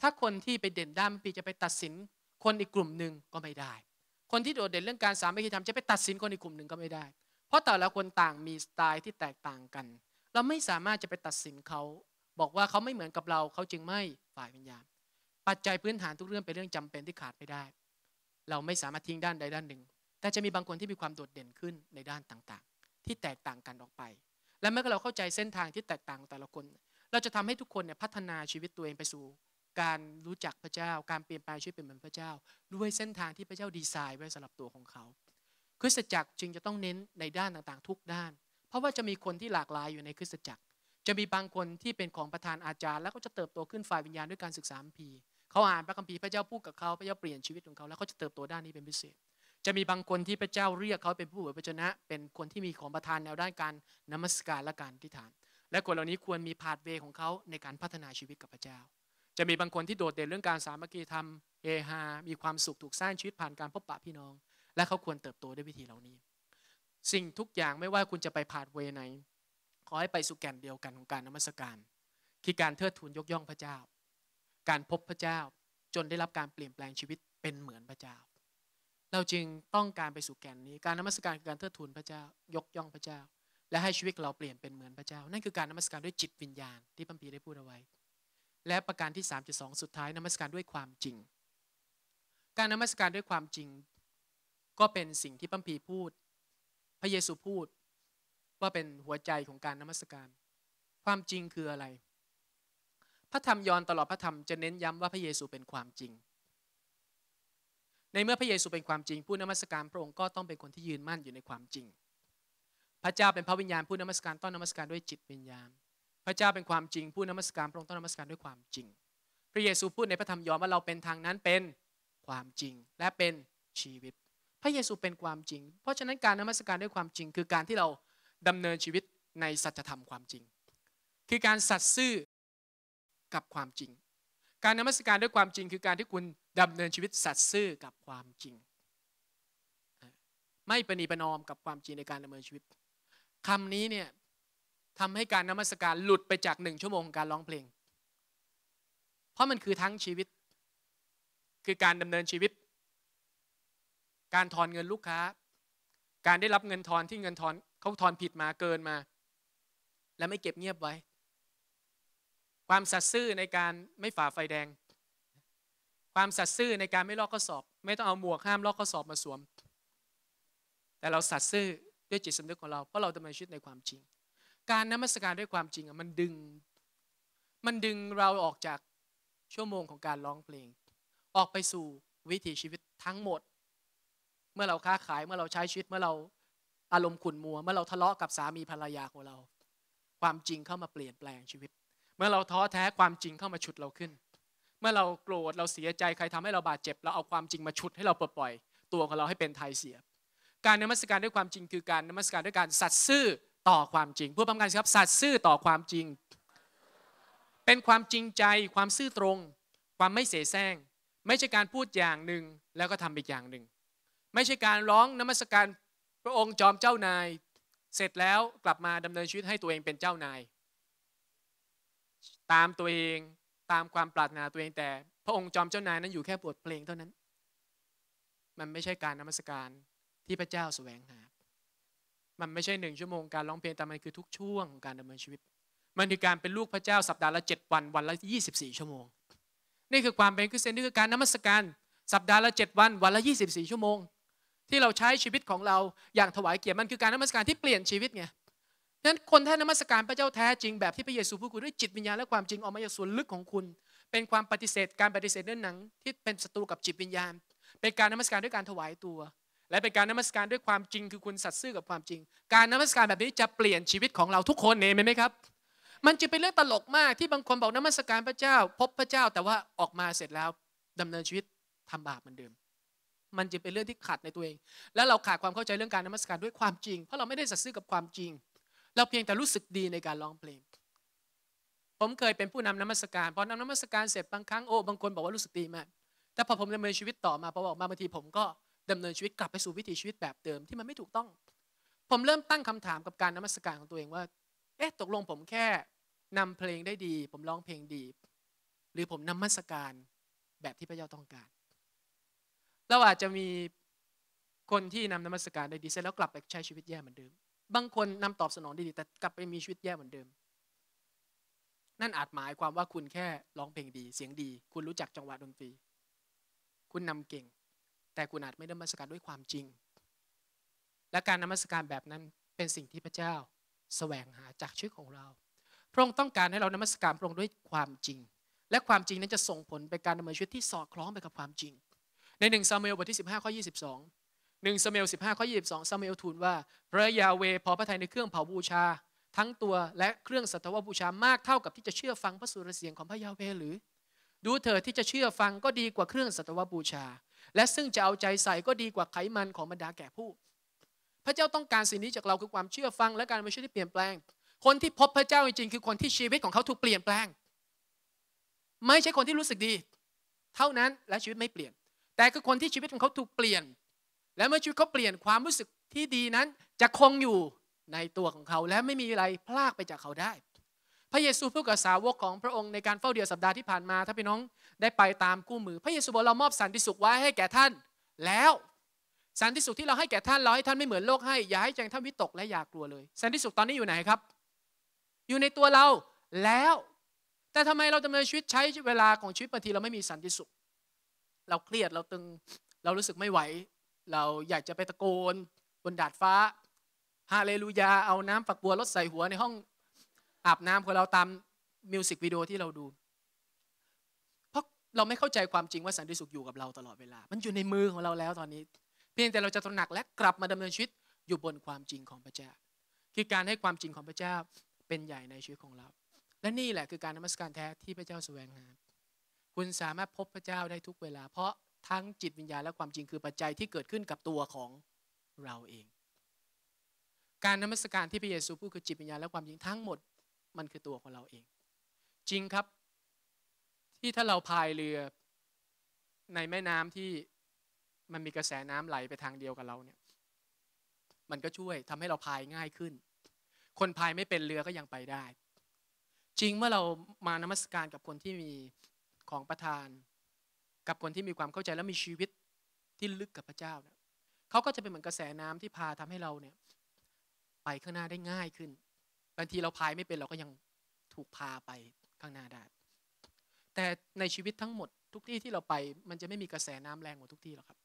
ถ้าคนที่ไปเด่นด้านปีจะไปตัดสิน คนอีกกลุ่มหนึ่งก็ไม่ได้ คนที่โดดเด่นเรื่องการสามัคคีธรรมจะไปตัดสินคนอีกกลุ่มหนึ่งก็ไม่ได้ เพราะแต่ละคนต่างมีสไตล์ที่แตกต่างกัน เราไม่สามารถจะไปตัดสินเขาบอกว่าเขาไม่เหมือนกับเราเขาจึงไม่ฝ่ายวิญญาณปัจจัยพื้นฐานทุกเรื่องเป็นเรื่องจำเป็นที่ขาดไม่ได้ เราไม่สามารถทิ้งด้านใดด้านหนึ่งแต่จะมีบางคนที่มีความโดดเด่นขึ้นในด้านต่างๆ ที่แตกต่างกันออกไป และเมื่อเราเข้าใจเส้นทางที่แตกต่างแต่ละคน เราจะทำให้ทุกคนเนี่ยพัฒนาชีวิตตัวเองไปสู่ การรู้จักพระเจ้า การเปลี่ยนแปลงชีวิตเป็นเหมือนพระเจ้า ด้วยเส้นทางที่พระเจ้าดีไซน์ไว้สำหรับตัวของเขา คริสตจักรจึงจะต้องเน้นในด้านต่างๆ ทุกด้าน เพราะว่าจะมีคนที่หลากหลายอยู่ในคริสตจักร จะมีบางคนที่เป็นของประธานอาจารย์แล้วก็จะเติบโตขึ้นฝ่ายวิญญาณด้วยการศึกษาพีเขาอ่านพระคัมภีร์พระเจ้าพูดกับเขาพระเจ้าเปลี่ยนชีวิตของเขาแล้วเขาจะเติบโตด้านนี้เป็นพิเศษจะมีบางคนที่พระเจ้าเรียกเขาเป็นผู้เผยพระชนะ เป็นคนที่มีของประทานแนวด้านการนมัสการและการทิฏฐาน และคนเหล่านี้ควรมีพาดเวของเขาในการพัฒนาชีวิตกับพระเจ้า จะมีบางคนที่โดดเด่นเรื่องการสามัคคีธรรมเอฮา มีความสุขถูกสร้างชีวิตผ่านการพบปะพี่น้อง และเขาควรเติบโตด้วยวิธีเหล่านี้ สิ่งทุกอย่างไม่ว่าคุณจะไปพาดเวไหนขอให้ไปสู่แก่นเดียวกันของการนมัสการคือการเทิดทูนยกย่องพระเจ้า การพบพระเจ้าจนได้รับการเปลี่ยนแปลงชีวิตเป็นเหมือนพระเจ้าเราจึงต้องการไปสู่แก่นนี้ การนมัสการคือการเทิดทูนพระเจ้ายกย่องพระเจ้า และให้ชีวิตเราเปลี่ยนเป็นเหมือนพระเจ้านั่นคือการนมัสการด้วยจิตวิญญาณที่พัมพีได้พูดเอาไว้ และประการที่ 3.2 สุดท้ายนมัสการด้วยความจริง การนมัสการด้วยความจริง ก็เป็นสิ่งที่พัมพีพูด พระเยซูพูดว่าเป็นหัวใจของการนมัสการความจริงคืออะไร พระธรรมยอนตลอดพระธรรมจะเน้นย้ำว่าพระเยซูเป็นความจริงในเมื่อพระเยซูเป็นความจริง ผู้นมัสการพระองค์ก็ต้องเป็นคนที่ยืนมั่นอยู่ในความจริง พระเจ้าเป็นพระวิญญาณผู้นมัสการต้องนมัสการด้วยจิตวิญญาณพระเจ้าเป็นความจริงผู้นมัสการพระองค์ต้องนมัสการด้วยความจริง พระเยซูพูดในพระธรรมยอห์นว่าเราเป็นทางนั้นเป็นความจริงและเป็นชีวิต พระเยซูเป็นความจริง เพราะฉะนั้นการนมัสการด้วยความจริงคือการที่เราดำเนินชีวิตในสัจธรรมความจริง คือการสัตย์ซื่อกับความจริงการนมัสการด้วยความจริง คือการที่คุณดำเนินชีวิตสัตย์ซื่อกับความจริง ไม่ประนีประนอมกับความจริงในการดำเนินชีวิต คำนี้เนี่ยทำให้การนมัสการหลุดไปจากหนึ่งชั่วโมงของการร้องเพลง เพราะมันคือทั้งชีวิตคือการดำเนินชีวิต การทอนเงินลูกค้า การได้รับเงินทอนที่เงินทอนเขาทอนผิดมาเกินมา และไม่เก็บเงียบไว้ความสัตย์ซื่อในการไม่ฝ่าไฟแดง ความสัตย์ซื่อในการไม่ลอกข้อสอบ ไม่ต้องเอาหมวกห้ามลอกข้อสอบมาสวม แต่เราสัตย์ซื่อด้วยจิตสำนึกของเรา เพราะเราดำเนินชีวิตในความจริง การนมัสการด้วยความจริงมันดึง มันดึงเราออกจากชั่วโมงของการร้องเพลง ออกไปสู่วิถีชีวิตทั้งหมด เมื่อเราค้าขาย เมื่อเราใช้ชีวิต เมื่อเราอารมณ์ขุ่นมัว เมื่อเราทะเลาะกับสามีภรรยาของเรา ความจริงเข้ามาเปลี่ยนแปลงชีวิตเมื่อเราท้อแท้ความจริงเข้ามาฉุดเราขึ้น เมื่อเราโกรธเราเสียใจใครทำให้เราบาดเจ็บเราเอาความจริงมาฉุดให้เราปลดปล่อยตัวของเราให้เป็นไทยเสีย การนมัสการด้วยความจริงคือการนมัสการด้วยการสัตซ์ซื่อต่อความจริงพูดพร้อมกันครับสัตซ์ซื่อต่อความจริง เป็นความจริงใจ ความซื่อตรง ความไม่เสแสร้งไม่ใช่การพูดอย่างหนึ่งแล้วก็ทำอีกอย่างหนึ่ง ไม่ใช่การร้องนมัสการพระองค์จอมเจ้านาย เสร็จแล้วกลับมาดำเนินชีวิตให้ตัวเองเป็นเจ้านายตามตัวเองตามความปรารถนาตัวเองแต่ พระองค์จอมเจ้านายนั้นอยู่แค่บทเพลงเท่านั้น มันไม่ใช่การนมัสการที่พระเจ้าแสวงหา มันไม่ใช่หนึ่งชั่วโมงการร้องเพลงแต่มันคือทุกช่วงของการดำเนินชีวิต มันคือการเป็นลูกพระเจ้าสัปดาห์ละเจ็ดวัน วันละยี่สิบี่ชั่วโมง นี่คือความเป็นคริสเตียนนี่คือการนมัสการ สัปดาห์ละเจ็ดวัน วันละยี่สิบี่ชั่วโมง ที่เราใช้ชีวิตของเราอย่างถวายเกียรติมันคือการนมัสการที่เปลี่ยนชีวิตไงนั้นคนท่านนมัสการพระเจ้าแท้จริงแบบที่พระเยซูพูดคุยด้วยจิตวิญญาณและความจริงออกมาจากส่วนลึกของคุณ เป็นความปฏิเสธการปฏิเสธเนื้อหนังที่เป็นศัตรูกับจิตวิญญาณ เป็นการนมัสการด้วยการถวายตัว และเป็นการนมัสการด้วยความจริงคือคุณสัตย์ซื่อกับความจริง การนมัสการแบบนี้จะเปลี่ยนชีวิตของเราทุกคนเองไหมครับ มันจะเป็นเรื่องตลกมากที่บางคนบอกนมัสการพระเจ้า พบพระเจ้าแต่ว่าออกมาเสร็จแล้วดำเนินชีวิตทำบาปเหมือนเดิม มันจะเป็นเรื่องที่ขาดในตัวเอง และเราขาดความเข้าใจเรื่องการนมัสการด้วยความจริง เพราะเราไม่ได้สัตย์ซื่อกับความจริงเราเพียงแต่รู้สึกดีในการร้องเพลง ผมเคยเป็นผู้นำนมัสการพอนำนมัสการเสร็จบางครั้งโอ้ บางคนบอกว่ารู้สึกดีมาก แต่พอผมดำเนินชีวิตต่อมาพอบอกมาบางทีผมก็ดำเนินชีวิตกลับไปสู่วิถีชีวิตแบบเดิมที่มันไม่ถูกต้อง ผมเริ่มตั้งคำถามกับการนมัสการของตัวเองว่า เอ๊ะ ตกลงผมแค่นำเพลงได้ดี ผมร้องเพลงดี หรือผมนมัสการแบบที่พระเจ้าต้องการเราอาจจะมีคนที่นำนมัสการได้ดีเสร็จแล้วกลับไปใช้ชีวิตแย่เหมือนเดิมบางคนนำตอบสนองดีแต่กลับไปมีชีวิตแย่เหมือนเดิม นั่นอาจหมายความว่าคุณแค่ร้องเพลงดี เสียงดี คุณรู้จักจังหวะดนตรี คุณนำเก่ง แต่คุณอาจไม่ได้มาสการด้วยความจริง และการนมัสการแบบนั้นเป็นสิ่งที่พระเจ้าแสวงหาจากชีวิตของเรา พระองค์ต้องการให้เรานมัสการพระองค์ด้วยความจริง และความจริงนั้นจะส่งผลไปการดำเนินชีวิตที่สอดคล้องไปกับความจริง ในหนึ่งซามูเอลบทที่15ข้อยีหนึ่งสมเอลสิบห้าข้อยี่สิบสองสมเอลทูลว่าพระยาเวพอพระทัยในเครื่องเผาบูชา ทั้งตัวและเครื่องสัตวบูชามากเท่ากับที่จะเชื่อฟังพระสุรเสียงของพระยาเวหรือ ดูเถิดที่จะเชื่อฟังก็ดีกว่าเครื่องสัตวบูชา และซึ่งจะเอาใจใส่ก็ดีกว่าไขมันของบรรดาแก่ผู้ พระเจ้าต้องการสิ่งนี้จากเราคือความเชื่อฟังและการมาช่วยที่เปลี่ยนแปลง คนที่พบพระเจ้าจริงๆคือคนที่ชีวิตของเขาถูกเปลี่ยนแปลง ไม่ใช่คนที่รู้สึกดี เท่านั้นและชีวิตไม่เปลี่ยน แต่คือคนที่ชีวิตของเขาถูกเปลี่ยนและเมื่อชีวิตเขาเปลี่ยนความรู้สึกที่ดีนั้นจะคงอยู่ในตัวของเขา และไม่มีอะไรพลากไปจากเขาได้ พระเยซูพูดกับสาวกของพระองค์ในการเฝ้าเดียวสัปดาห์ที่ผ่านมาถ้าพี่น้องได้ไปตามกู้มือ พระเยซูบอกเรามอบสันติสุขไว้ให้แก่ท่าน แล้วสันติสุขที่เราให้แก่ท่านเราให้ท่านไม่เหมือนโลกให้อย่าให้ใจท่านวิตกและอย่ากลัวเลยสันติสุขตอนนี้อยู่ไหนครับ อยู่ในตัวเราแล้ว แต่ทำไมเราดำเนินชีวิตใช้เวลาของชีวิตบางทีเราไม่มีสันติสุข เราเครียดเราตึงเรารู้สึกไม่ไหวเราอยากจะไปตะโกน บนดาดฟ้าฮาเลลูยาเอาน้ำฝักบัวรดใส่หัวในห้องอาบน้ำของเราตามมิวสิกวิดีโอที่เราดูเพราะเราไม่เข้าใจความจริงว่าสันติสุขอยู่กับเราตลอดเวลา มันอยู่ในมือของเราแล้วตอนนี้ เพียงแต่เราจะตระหนักและกลับมาดำเนินชีวิตอยู่บนความจริงของพระเจ้าคือการให้ความจริงของพระเจ้าเป็นใหญ่ในชีวิตของเรา และนี่แหละคือการนมัสการแท้ที่พระเจ้าแสวงหาคุณสามารถพบพระเจ้าได้ทุกเวลาเพราะทั้งจิตวิญญาณและความจริงคือปัจจัยที่เกิดขึ้นกับตัวของเราเอง การนมัสการที่พระเยซูพูดคือจิตวิญญาณและความจริงทั้งหมดมันคือตัวของเราเอง จริงครับที่ถ้าเราพายเรือในแม่น้ำที่มันมีกระแสน้ำไหลไปทางเดียวกับเราเนี่ยมันก็ช่วยทำให้เราพายง่ายขึ้น คนพายไม่เป็นเรือก็ยังไปได้ จริงเมื่อเรามานมัสการกับคนที่มีของประทานกับคนที่มีความเข้าใจและมีชีวิตที่ลึกกับพระเจ้าเนะเขาก็จะเป็นเหมือนกระแสน้ำที่พาทำให้เราเนี่ย ไปข้างหน้าได้ง่ายขึ้น บางทีเราพายไม่เป็นเราก็ยังถูกพาไปข้างหน้าได้ แต่ในชีวิตทั้งหมดทุกที่ที่เราไปมันจะไม่มีกระแสน้ำแรงกว่าทุกที่หรอกครับ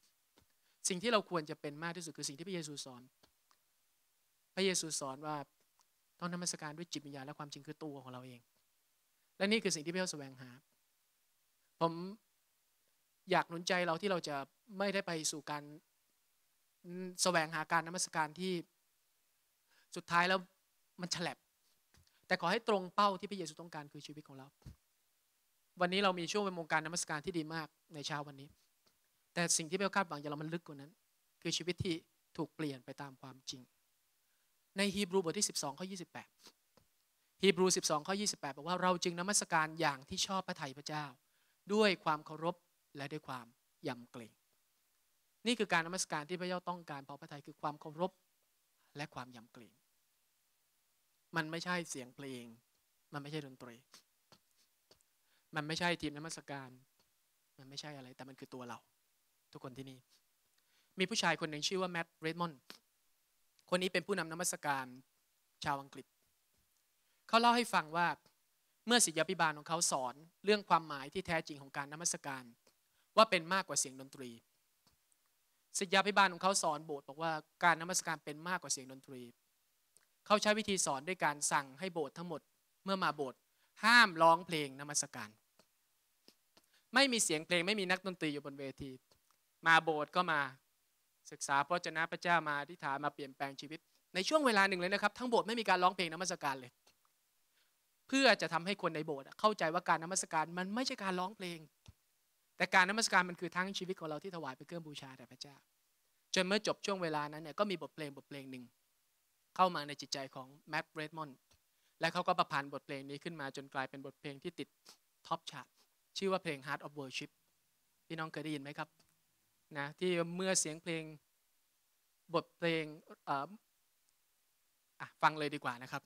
สิ่งที่เราควรจะเป็นมากที่สุดคือสิ่งที่พระเยซูสอน พระเยซูสอนว่าต้องนมัสการด้วยจิตวิญญาณและความจริงคือตัวของเราเอง และนี่คือสิ่งที่พระเจ้าแสวงหา ผมอยากหนุนใจเราที่เราจะไม่ได้ไปสู่การแสวงหาการนมัสการที่สุดท้ายแล้วมันฉลับแต่ขอให้ตรงเป้าที่พระเยซูต้องการคือชีวิตของเรา วันนี้เรามีช่วงเป็นวงการนมัสการที่ดีมากในเช้าวันนี้ แต่สิ่งที่เบลคาดหวังจากเรามันลึกกว่านั้น คือชีวิตที่ถูกเปลี่ยนไปตามความจริง ในฮีบรูบทที่12ข้อยีฮีบรู12ข้อยีบอกว่าเราจึงนมัสการอย่างที่ชอบพระไถ่พระเจ้า ด้วยความเคารพและด้วยความยำเกรงนี่คือการนมัสการที่พระเจ้าต้องการพอพระทัยคือความเคารพและความยำเกรงมันไม่ใช่เสียงเพลง มันไม่ใช่ดนตรีมันไม่ใช่ทีมนมัสการ มันไม่ใช่อะไร แต่มันคือตัวเรา ทุกคนที่นี่ มีผู้ชายคนหนึ่งชื่อว่าแมตต์เรดมอนด์คนนี้เป็นผู้นำนมัสการ ชาวอังกฤษ เขาเล่าให้ฟังว่าเมื่อศิษยาภิบาลของเขาสอนเรื่องความหมายที่แท้จริงของการนมัสการว่าเป็นมากกว่าเสียงดนตรีศิษยาพิบาลของเขาสอนโบสถ์บอกว่า การนมัสการเป็นมากกว่าเสียงดนตรี เขาใช้วิธีสอนด้วยการสั่งให้โบสถ์ทั้งหมดเมื่อมาโบสถ์ห้ามร้องเพลงนมัสการ ไม่มีเสียงเพลงไม่มีนักดนตรีอยู่บนเวที มาโบสถ์ก็มาศึกษาพระเจ้าพระเจ้ามาที่ฐานมาเปลี่ยนแปลงชีวิตในช่วงเวลาหนึ่งเลยนะครับ ทั้งโบสถ์ไม่มีการร้องเพลงนมัสการเลย เพื่อจะทำให้คนในโบสถ์เข้าใจว่าการนมัสการมันไม่ใช่การร้องเพลงแต่การนมัสการมันคือทั้งชีวิตของเราที่ถวายไปเครื่องบูชาแด่พระเจ้าจนเมื่อจบช่วงเวลานั้นเนี่ยก็มีบทเพลงบทเพลงหนึ่งเข้ามาในจิตใจของแมดเรดมอนด์และเขาก็ประพันธ์บทเพลงนี้ขึ้นมา จนกลายเป็นบทเพลงที่ติดท็อปชาร์ตชื่อว่าเพลง Heart of Worship พี่น้องเคยได้ยินไหมครับนะที่เมื่อเสียงเพลงบทเพลงฟังเลยดีกว่านะครับ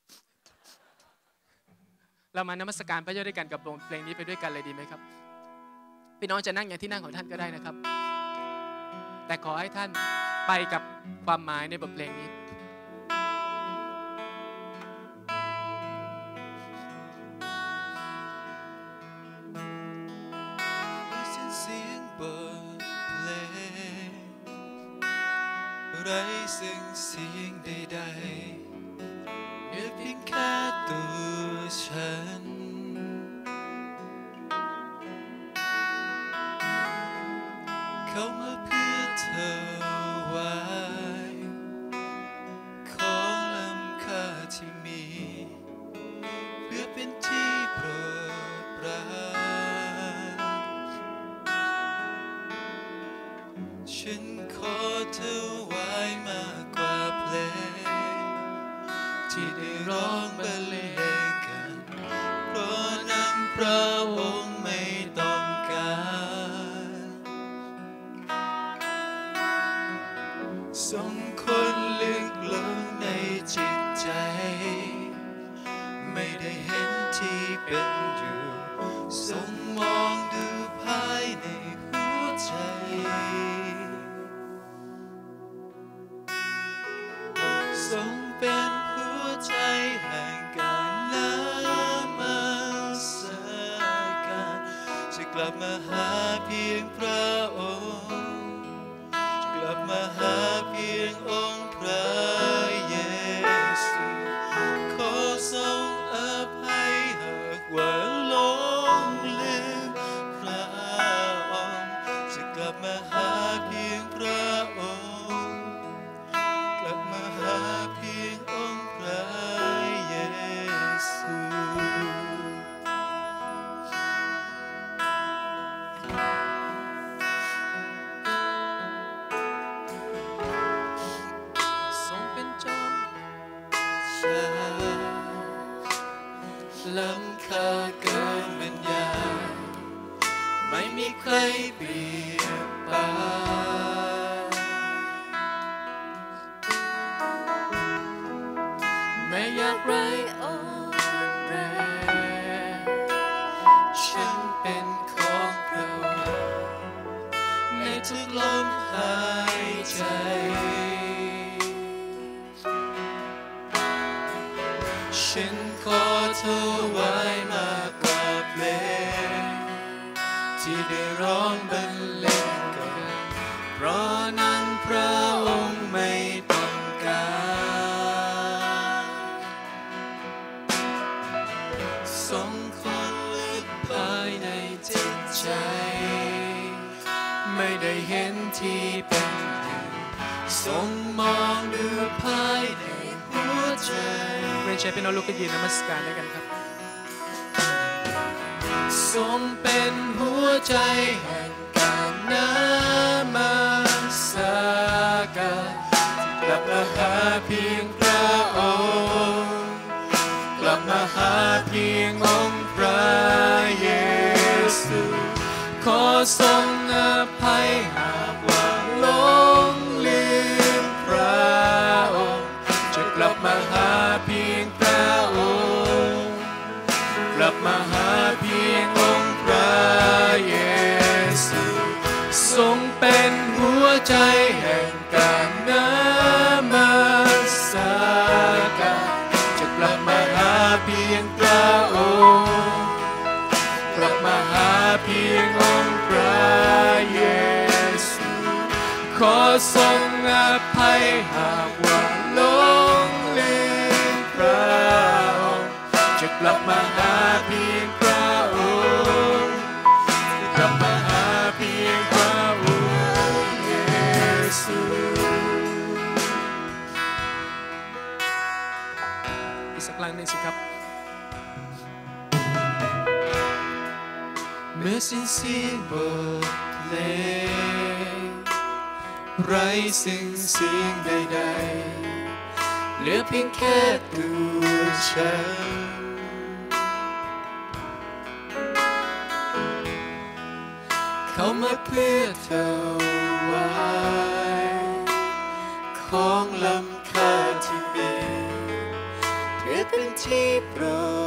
เรามานมัสการพระเจ้าด้วยกันกับเพลงนี้ไปด้วยกันเลยดีไหมครับพี่น้องจะนั่งอย่างที่นั่งของท่านก็ได้นะครับ แต่ขอให้ท่านไปกับความหมายในบทเพลงนี้ฉันขอเธอไว้มากกว่าเพลงที่ได้ร้อง may your bright rain. ช้พี่น้องลูกยืนนมัสการด้วยกันครับทรงเป็นหัวใจแห่งการนมัสการกลับมาหาเพียงพระองค์กลับมาหาเพียงองค์พระเยซูขอทรงขอทรงอภัยหากว่าลงลืมพระองค์จะกลับมาหาเพียงพระองค์จะกลับมาหาเพียงพระองค์เยซูอีกสักครั้งหนึ่งสิครับเมื่อสิ้นสิ้นบทเพลงไรสิ่งเสียงใดๆเหลือเพียงแค่ตัวฉันเขามาเพื่อเธอไว้ ของลำค่าที่มีเพื่อเป็นที่โปรด